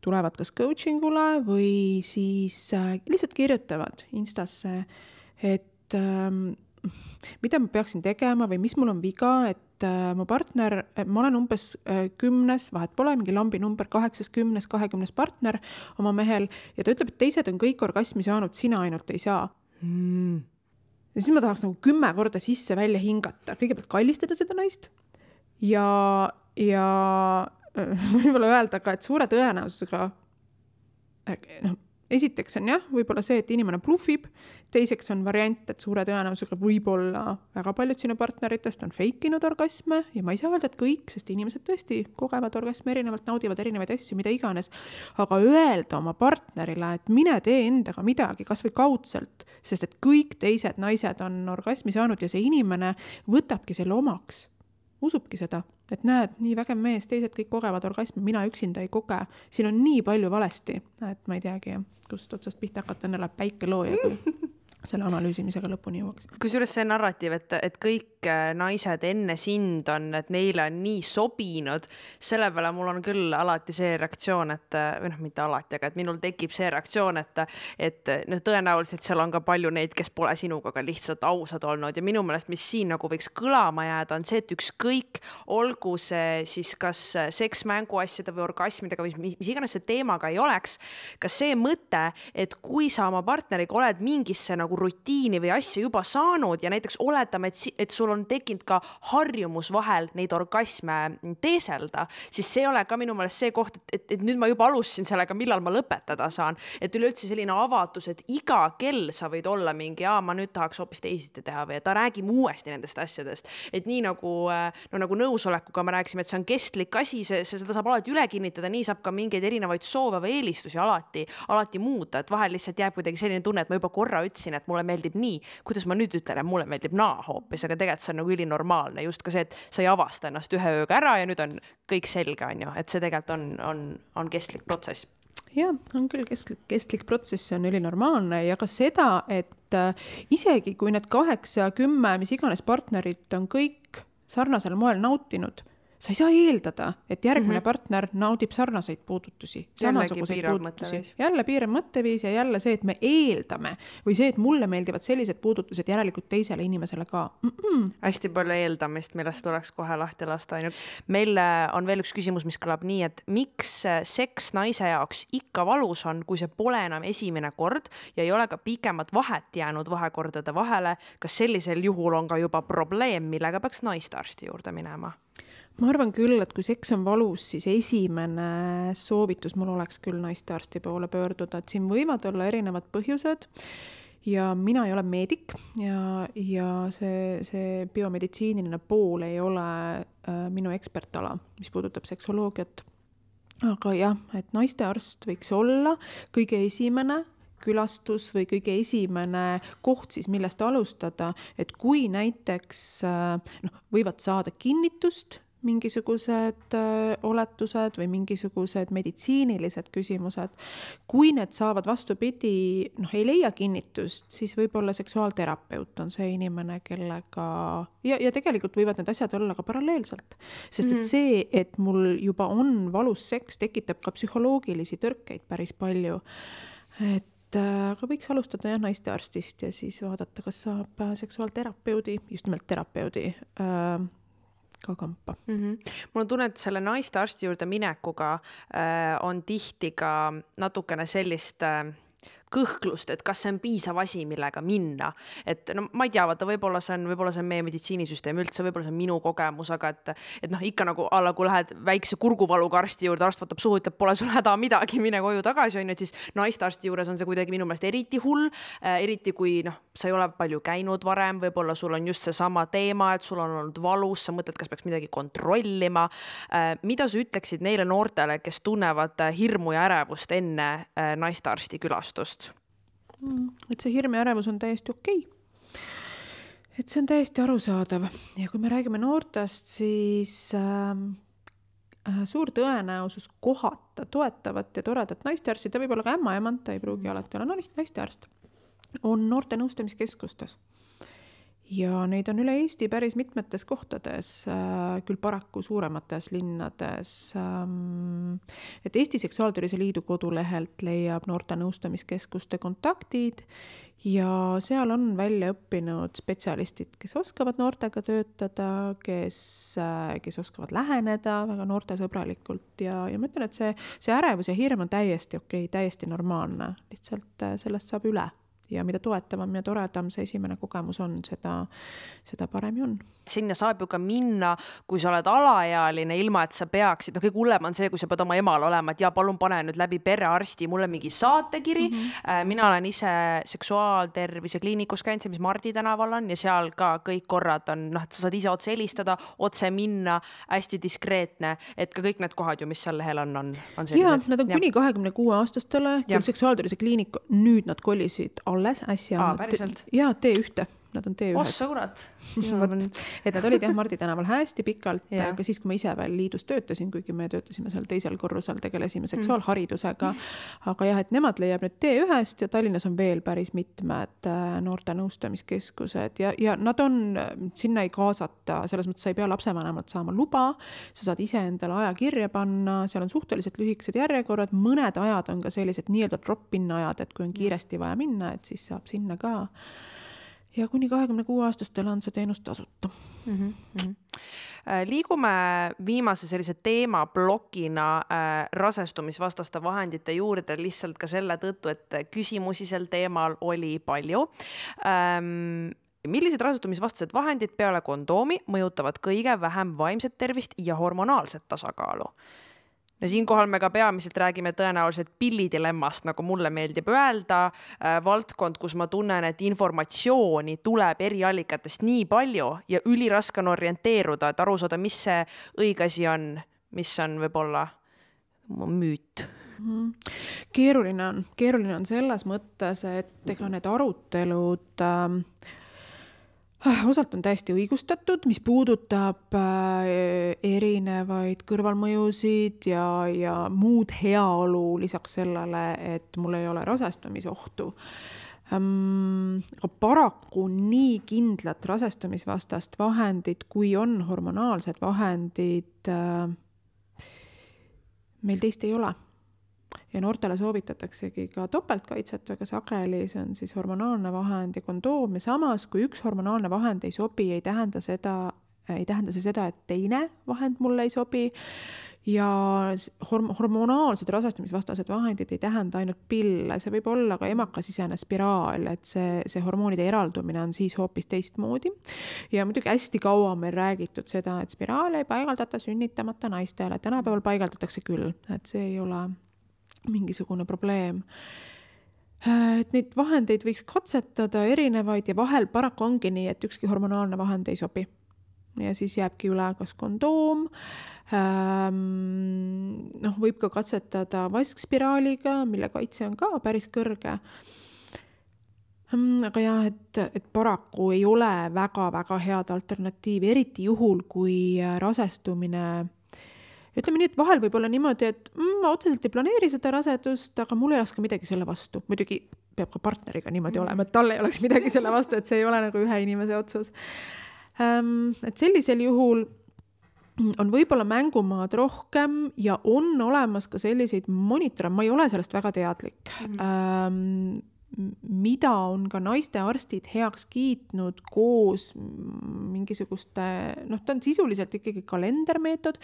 B: tulevad kas coaching ule või siis äh, lihtsalt kirjutavad Instasse, et ähm, mida ma peaksin tegema või mis mul on viga, et äh, mu partner, ma olen umbes äh, kümnes, vahet pole, mingi lambi number kaheksas, kümnes, kahekümnes partner oma mehel ja ta ütleb, et teised on kõik orgasmi saanud, sina ainult ei saa mm ja siis ma tahaks nagu kümme korda sisse-välja hingata, kõigepealt kallistada seda naist ja, ja äh, võib-olla öelda ka, et suure tõenäosusega äh, noh, esiteks on jah, võib-olla see, et inimene bluffib, teiseks on variant, et suure tõenäosusega võib-olla väga paljud sinu partneritest on fake inud orgasme ja ma ei saa öelda, et kõik, sest inimesed tõesti kogevad orgasme erinevalt, naudivad erinevaid asju, mida iganes. aga öelda oma partnerile, et mine tee endaga midagi, kasvõi kaudselt, sest et kõik teised naised on orgasmi saanud ja see inimene võtabki selle omaks usubki seda, et näed, nii vägev mees, teised kõik kogevad orgasmi, mina üksinda ei koge. siin on nii palju valesti, et ma ei teagi, kust otsast pihta hakata, enne läheb päike looja, kui selle analüüsimisega lõpuni jõuaks.
A: kusjuures see narratiiv, et, et kõik kõik äh, naised enne sind on, et neile on nii sobinud. selle peale mul on küll alati see reaktsioon, et äh, või noh, mitte alati, aga et minul tekib see reaktsioon, et, et äh, noh, tõenäoliselt seal on ka palju neid, kes pole sinuga ka lihtsalt ausad olnud ja minu meelest, mis siin nagu võiks kõlama jääda, on see, et ükskõik, olgu see siis kas seks mänguasjade või orgasmidega või mis, mis iganes see teemaga ei oleks, kas see mõte, et kui sa oma partneriga oled mingisse nagu rutiini või asja juba saanud ja näiteks oletame, et, et sul sul on tekkinud ka harjumus vahel neid orgasme teeselda, siis see ei ole ka minu meelest see koht, et, et, et nüüd ma juba alustasin sellega, millal ma lõpetada saan. et üleüldse selline avatus, et iga kell sa võid olla mingi, aa, ma nüüd tahaks hoopis teisiti teha või et räägime uuesti nendest asjadest. et nii nagu, äh, no nagu nõusolekuga me rääkisime, et see on kestlik asi, see, see, seda saab alati üle kinnitada, nii saab ka mingeid erinevaid soove või eelistusi alati, alati muuta, et vahel lihtsalt jääb kuidagi selline tunne, et ma juba korra ütlesin, et mulle meeldib nii, kuidas ma nüüd ütlen, et mulle meeldib naa hoopis, aga tegelikult et see on nagu ülinormaalne, just ka see, et sa ei avasta ennast ühe ööga ära ja nüüd on kõik selge, on ju, et see tegelikult on, on, on kestlik protsess
B: jah, on küll kestlik, kestlik protsess, see on ülinormaalne ja ka seda, et äh, isegi kui need kaheksa, kümme, mis iganes partnerit on kõik sarnasel moel nautinud, sa ei saa eeldada, et järgmine mm -hmm. partner naudib sarnaseid puudutusi, samasuguseid puudutusi, jälle piirav mõtteviis ja jälle see, et me eeldame või see, et mulle meeldivad sellised puudutused järelikult teisele inimesele ka mm.
A: -mm. hästi palju eeldamist, millest tuleks kohe lahti lasta, onju. meil äh, on veel üks küsimus, mis kõlab nii, et miks äh, seks naise jaoks ikka valus on, kui see pole enam esimene kord ja ei ole ka pikemat vahet jäänud vahekordade vahele. kas sellisel juhul on ka juba probleem, millega peaks naistearsti juurde minema?
B: ma arvan küll, et kui seks on valus, siis esimene soovitus mul oleks küll naistearsti poole pöörduda, et siin võivad olla erinevad põhjused ja mina ei ole meedik ja, ja see, see biomeditsiiniline pool ei ole äh, minu ekspertala, mis puudutab seksoloogiat. aga jah, et naistearst võiks olla kõige esimene külastus või kõige esimene koht siis, millest alustada, et kui näiteks äh, noh, võivad saada kinnitust mingisugused äh, oletused või mingisugused meditsiinilised küsimused. kui need saavad vastupidi, noh, ei leia kinnitust, siis võib-olla seksuaalterapeut on see inimene, kellega ja, ja tegelikult võivad need asjad olla ka paralleelselt, sest et mhm. see, et mul juba on valus seks, tekitab ka psühholoogilisi tõrkeid päris palju. et et äh, aga võiks alustada jah naistearstist ja siis vaadata, kas saab äh, seksuaalterapeudi, just nimelt terapeudi ka kampa mm. -hmm.
A: mul on tunne, et selle naistearsti juurde minekuga äh, on tihti ka natukene sellist äh, kõhklust, et kas see on piisav asi, millega minna. et no ma ei tea, vaata, võib-olla see on, võib-olla see on meie meditsiinisüsteem üldse, võib-olla see on minu kogemus, aga et, et noh, ikka nagu alla, kui lähed väikse kurguvaluga arsti juurde, arst vaatab suhu, ütleb, pole sul häda midagi, mine koju tagasi, on ju, et siis naistearsti juures on see kuidagi minu meelest eriti hull äh,, eriti kui noh, sa ei ole palju käinud varem, võib-olla sul on just seesama teema, et sul on olnud valus, sa mõtled, kas peaks midagi kontrollima äh,. mida sa ütleksid neile noortele, kes tunnevad äh, hirmu ja ärevust enne äh, naistearsti külastust?
B: Mm. et see hirm ja ärevus on täiesti okei okay. et see on täiesti arusaadav ja kui me räägime noortest, siis ähm, äh, suur tõenäosus kohata toetavat ja toredat naistearsti, ta võib olla ka ämmaemand, ta ei pruugi mm. alati olla no, naistearst, on noorte nõustamiskeskustes ja neid on üle Eesti päris mitmetes kohtades, äh, küll paraku suuremates linnades. Ähm, et Eesti Seksuaaltervise Liidu kodulehelt leiab noorte nõustamiskeskuste kontaktid ja seal on väljaõppinud spetsialistid, kes oskavad noortega töötada, kes, äh, kes oskavad läheneda väga noortesõbralikult ja, ja ma ütlen, et see, see ärevus ja hirm on täiesti okei okay,, täiesti normaalne, lihtsalt äh, sellest saab üle ja mida toetavam ja toredam see esimene kogemus on, seda, seda parem ju on.
A: sinna saab ju ka minna, kui sa oled alaealine, ilma et sa peaksid, noh, kõige hullem on see, kui sa pead oma emal olema, et ja palun pane nüüd läbi perearsti mulle mingi saatekiri mm. -hmm. mina olen ise seksuaaltervise kliinikus käinud, see, mis Mardi tänaval on ja seal ka kõik korrad on noh, et sa saad ise otse helistada, otse minna, hästi diskreetne, et ka kõik need kohad ju, mis seal lehel on, on, on sellised. ja, nad on ja. kuni
B: kahekümne kuue aastastele, küll seksuaaltervise kliinik, nüüd nad kolisid alles äsja. jaa, tee ühte nad on töö. ossa oh, kurat. et nad olid jah Mardi tänaval hästi pikalt yeah., ka siis, kui ma ise veel liidus töötasin, kuigi me töötasime seal teisel korrusel, tegelesime mm. seksuaalharidusega mm.. aga jah, et nemad leiab nüüd tee ühest ja Tallinnas on veel päris mitmed äh, noorte nõustamiskeskused ja, ja nad on, sinna ei kaasata, selles mõttes sa ei pea lapsevanemalt saama luba. sa saad ise endale aja kirja panna, seal on suhteliselt lühikesed järjekorrad, mõned ajad on ka sellised nii-öelda drop-in ajad, et kui on kiiresti vaja minna, et siis saab sinna ka ja kuni kahekümne kuue aastastel on see teenus tasuta mm. -hmm. Mm
A: -hmm. liigume viimase sellise teemaplokina äh, rasestumisvastaste vahendite juurde lihtsalt ka selle tõttu, et küsimusi sel teemal oli palju ähm, millised rasestumisvastased vahendid peale kondoomi mõjutavad kõige vähem vaimset tervist ja hormonaalset tasakaalu äh,? no siinkohal me ka peamiselt räägime tõenäoliselt pillidilemmast, nagu mulle meeldib öelda äh,, valdkond, kus ma tunnen, et informatsiooni tuleb eriallikatest nii palju ja üliraske on orienteeruda, et aru saada, mis see õige asi on, mis on võib-olla müüt
B: mhm. keeruline on, keeruline on selles mõttes, et ega need arutelud äh, Ah, osalt on täiesti õigustatud, mis puudutab äh, erinevaid kõrvalmõjusid ja, ja muud heaolu lisaks sellele, et mul ei ole rasestumisohtu. aga paraku nii kindlat rasestumisvastast vahendit, kui on hormonaalsed vahendid, äh, meil teist ei ole ja noortele soovitataksegi ka topeltkaitset väga sageli, see on siis hormonaalne vahend ja kondoom ja samas, kui üks hormonaalne vahend ei sobi, ei tähenda seda, ei tähenda see seda, et teine vahend mulle ei sobi ja horm-, hormonaalsed rasestumisvastased vahendid ei tähenda ainult pille, see võib olla ka emakasisene spiraal, et see, see hormoonide eraldumine on siis hoopis teistmoodi. ja muidugi hästi kaua on meil räägitud seda, et spiraale ei paigaldata sünnitamata naistele, tänapäeval paigaldatakse küll, et see ei ole mingisugune probleem. Äh, et neid vahendeid võiks katsetada erinevaid ja vahel paraku ongi nii, et ükski hormonaalne vahend ei sobi. ja siis jääbki üle kas kondoom, ähm, noh, võib ka katsetada vaskspiraaliga, mille kaitse on ka päris kõrge mm, aga jah, et, et paraku ei ole väga-väga head alternatiivi, eriti juhul, kui äh, rasestumine ütleme nii, et vahel võib olla niimoodi, et mm, ma otseselt ei planeeri seda rasedust, aga mul ei oleks ka midagi selle vastu, muidugi peab ka partneriga niimoodi mhm. olema, et tal ei oleks midagi selle vastu, et see ei ole nagu ühe inimese otsus. Ehm, et sellisel juhul on võib-olla mängumaad rohkem ja on olemas ka selliseid monitore, ma ei ole sellest väga teadlik mm. -hmm mida on ka naistearstid heaks kiitnud koos mingisuguste, noh, ta on sisuliselt ikkagi kalendermeetod,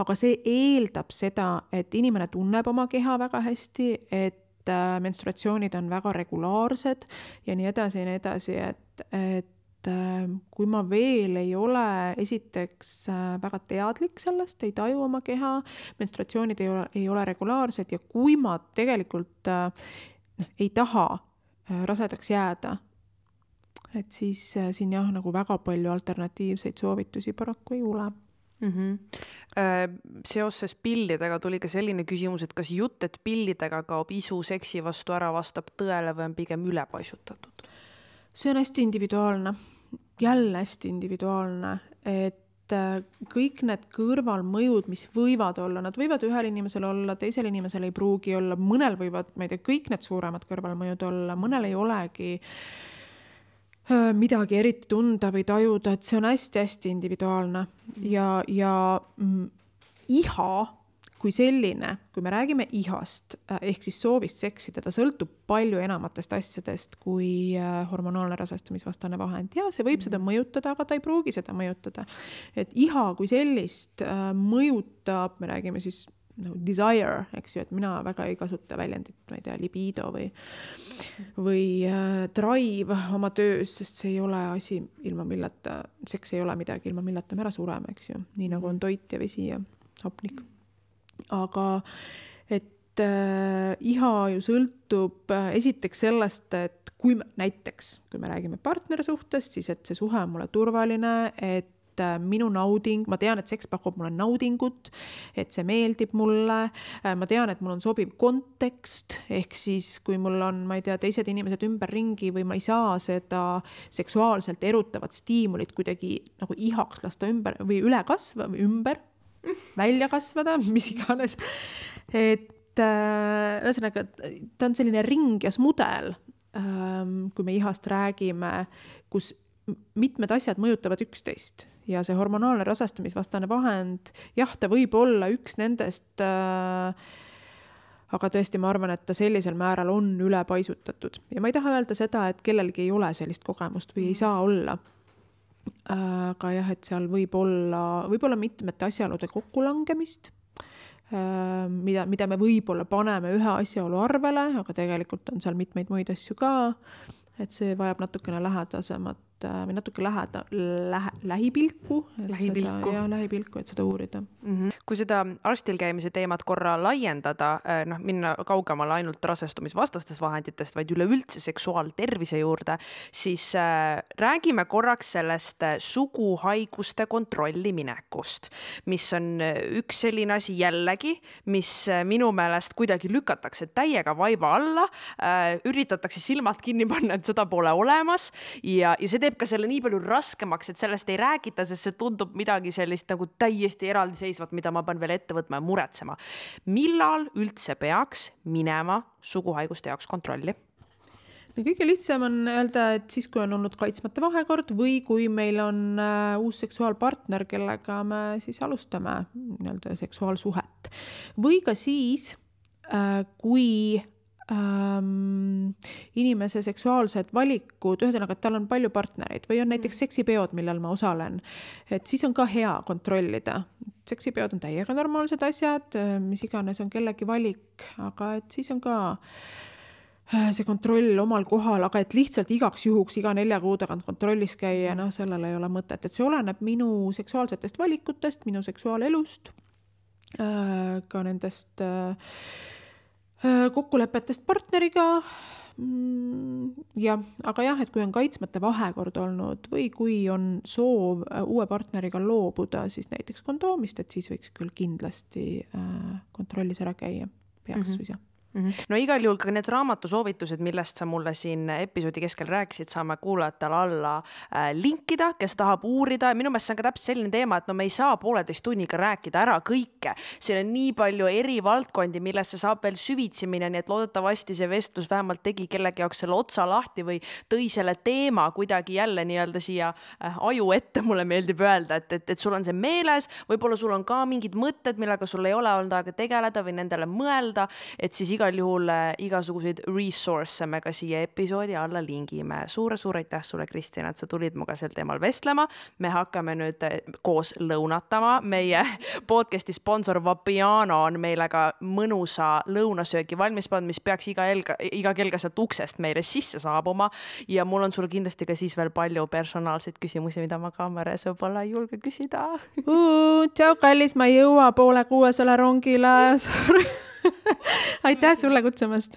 B: aga see eeldab seda, et inimene tunneb oma keha väga hästi, et äh, menstratsioonid on väga regulaarsed ja nii edasi ja nii edasi, et, et äh, kui ma veel ei ole esiteks äh, väga teadlik sellest, ei taju oma keha, menstratsioonid ei ole, ei ole regulaarsed ja kui ma tegelikult noh, ei taha Äh, rasedaks jääda. et siis äh, siin jah, nagu väga palju alternatiivseid soovitusi paraku ei ole mm. -hmm.
A: seoses pillidega tuli ka selline küsimus, et kas jutt, et pillidega kaob isu seksi vastu ära, vastab tõele või on pigem ülepaisutatud?
B: see on hästi individuaalne, jälle hästi individuaalne, et et äh, kõik need kõrvalmõjud, mis võivad olla, nad võivad ühel inimesel olla, teisel inimesel ei pruugi olla, mõnel võivad, ma ei tea, kõik need suuremad kõrvalmõjud olla, mõnel ei olegi äh, midagi eriti tunda või tajuda, et see on hästi-hästi individuaalne ja, ja mm, iha kui selline, kui me räägime ihast äh, ehk siis soovist seksida, ta sõltub palju enamatest asjadest kui äh, hormonaalne rasestumisvastane vahend ja see võib seda mhm. mõjutada, aga ta ei pruugi seda mõjutada. et iha kui sellist äh, mõjutab, me räägime siis nagu no, desire, eks ju, et mina väga ei kasuta väljendit, ma ei tea, libido või, või äh, drive oma töös, sest see ei ole asi, ilma milleta, seks ei ole midagi, ilma milleta me ära sureme, eks ju, nii nagu on mhm. toit ja vesi ja hapnik aga et äh, iha ju sõltub äh, esiteks sellest, et kui me, näiteks, kui me räägime partnersuhtest, siis et see suhe on mulle turvaline, et äh, minu nauding, ma tean, et seks pakub mulle naudingut, et see meeldib mulle, äh, ma tean, et mul on sobiv kontekst, ehk siis kui mul on, ma ei tea, teised inimesed ümberringi või ma ei saa seda seksuaalselt erutavat stiimulit kuidagi nagu ihaks lasta ümber või üle kasva või ümber välja kasvada, mis iganes. et äh, ühesõnaga, ta on selline ring ja mudel, ähm, kui me ihast räägime, kus mitmed asjad mõjutavad üksteist ja see hormonaalne rasestumisvastane vahend, jah, ta võib olla üks nendest äh, aga tõesti, ma arvan, et ta sellisel määral on ülepaisutatud ja ma ei taha öelda seda, et kellelgi ei ole sellist kogemust või ei saa olla aga jah, et seal võib olla, võib olla mitmete asjaolude kokkulangemist, äh, mida, mida me võib-olla paneme ühe asjaolu arvele, aga tegelikult on seal mitmeid muid asju ka. et see vajab natukene lähedasemat Äh, või natuke läheda, lähe, lähipilku. lähipilku. jah, lähipilku, et seda uurida mm.
A: -hmm. kui seda arstil käimise teemat korra laiendada, äh, noh, minna kaugemale ainult rasestumisvastastest vahenditest, vaid üleüldse seksuaaltervise juurde, siis äh, räägime korraks sellest äh, suguhaiguste kontrolli minekust, mis on üks selline asi jällegi, mis minu meelest kuidagi lükatakse täiega vaiba alla äh,, üritatakse silmad kinni panna, et seda pole olemas ja, ja see teeb teeb ka selle nii palju raskemaks, et sellest ei räägita, sest see tundub midagi sellist nagu täiesti eraldiseisvat, mida ma pean veel ette võtma ja muretsema. millal üldse peaks minema suguhaiguste jaoks kontrolli?
B: no kõige lihtsam on öelda, et siis, kui on olnud kaitsmata vahekord või kui meil on äh, uus seksuaalpartner, kellega me siis alustame nii-öelda seksuaalsuhet või ka siis äh,, kui ähm, inimese seksuaalsed valikud, ühesõnaga, et tal on palju partnereid või on näiteks mm. seksipeod, millel ma osalen, et siis on ka hea kontrollida. seksipeod on täiega normaalsed asjad, äh, mis iganes on kellegi valik, aga et siis on ka äh, see kontroll omal kohal, aga et lihtsalt igaks juhuks iga nelja kuu tagant kontrollis käia, noh, sellel ei ole mõtet, et see oleneb minu seksuaalsetest valikutest, minu seksuaalelust, äh, ka nendest äh, Äh, kokkulepetest partneriga. Mm, jah, aga jah, et kui on kaitsmata vahekord olnud või kui on soov äh, uue partneriga loobuda, siis näiteks kondoomist, et siis võiks küll kindlasti äh, kontrollis ära käia, peaks mm -hmm. suisa
A: mm. -hmm. no igal juhul ka need raamatusoovitused, millest sa mulle siin episoodi keskel rääkisid, saame kuulajatele alla äh, linkida, kes tahab uurida ja minu meelest see on ka täpselt selline teema, et no me ei saa pooleteist tunniga rääkida ära kõike. siin on nii palju eri valdkondi, millesse saab veel süvitsi minna, nii et loodetavasti see vestlus vähemalt tegi kellegi jaoks selle otsa lahti või tõi selle teema kuidagi jälle nii-öelda siia äh, aju ette, mulle meeldib öelda, et, et, et sul on see meeles, võib-olla sul on ka mingid mõtted, millega sul ei ole olnud aega tegeleda või nendele mõelda, et siis iga igal juhul eh, igasuguseid resource'e me ka siia episoodi alla lingime suure,. suur-suur aitäh sulle, Kristjan, et sa tulid minuga sel teemal vestlema. me hakkame nüüd eh, koos lõunatama, meie podcast'i sponsor Vapiano on meile ka mõnusa lõunasöögi valmis pannud, mis peaks iga helga, iga kell ka sealt uksest meile sisse saabuma. ja mul on sulle kindlasti ka siis veel palju personaalseid küsimusi, mida ma kaameras võib-olla ei julge küsida
B: uh,. tšau, kallis, ma ei jõua poole kuuesele rongile aitäh sulle kutsumast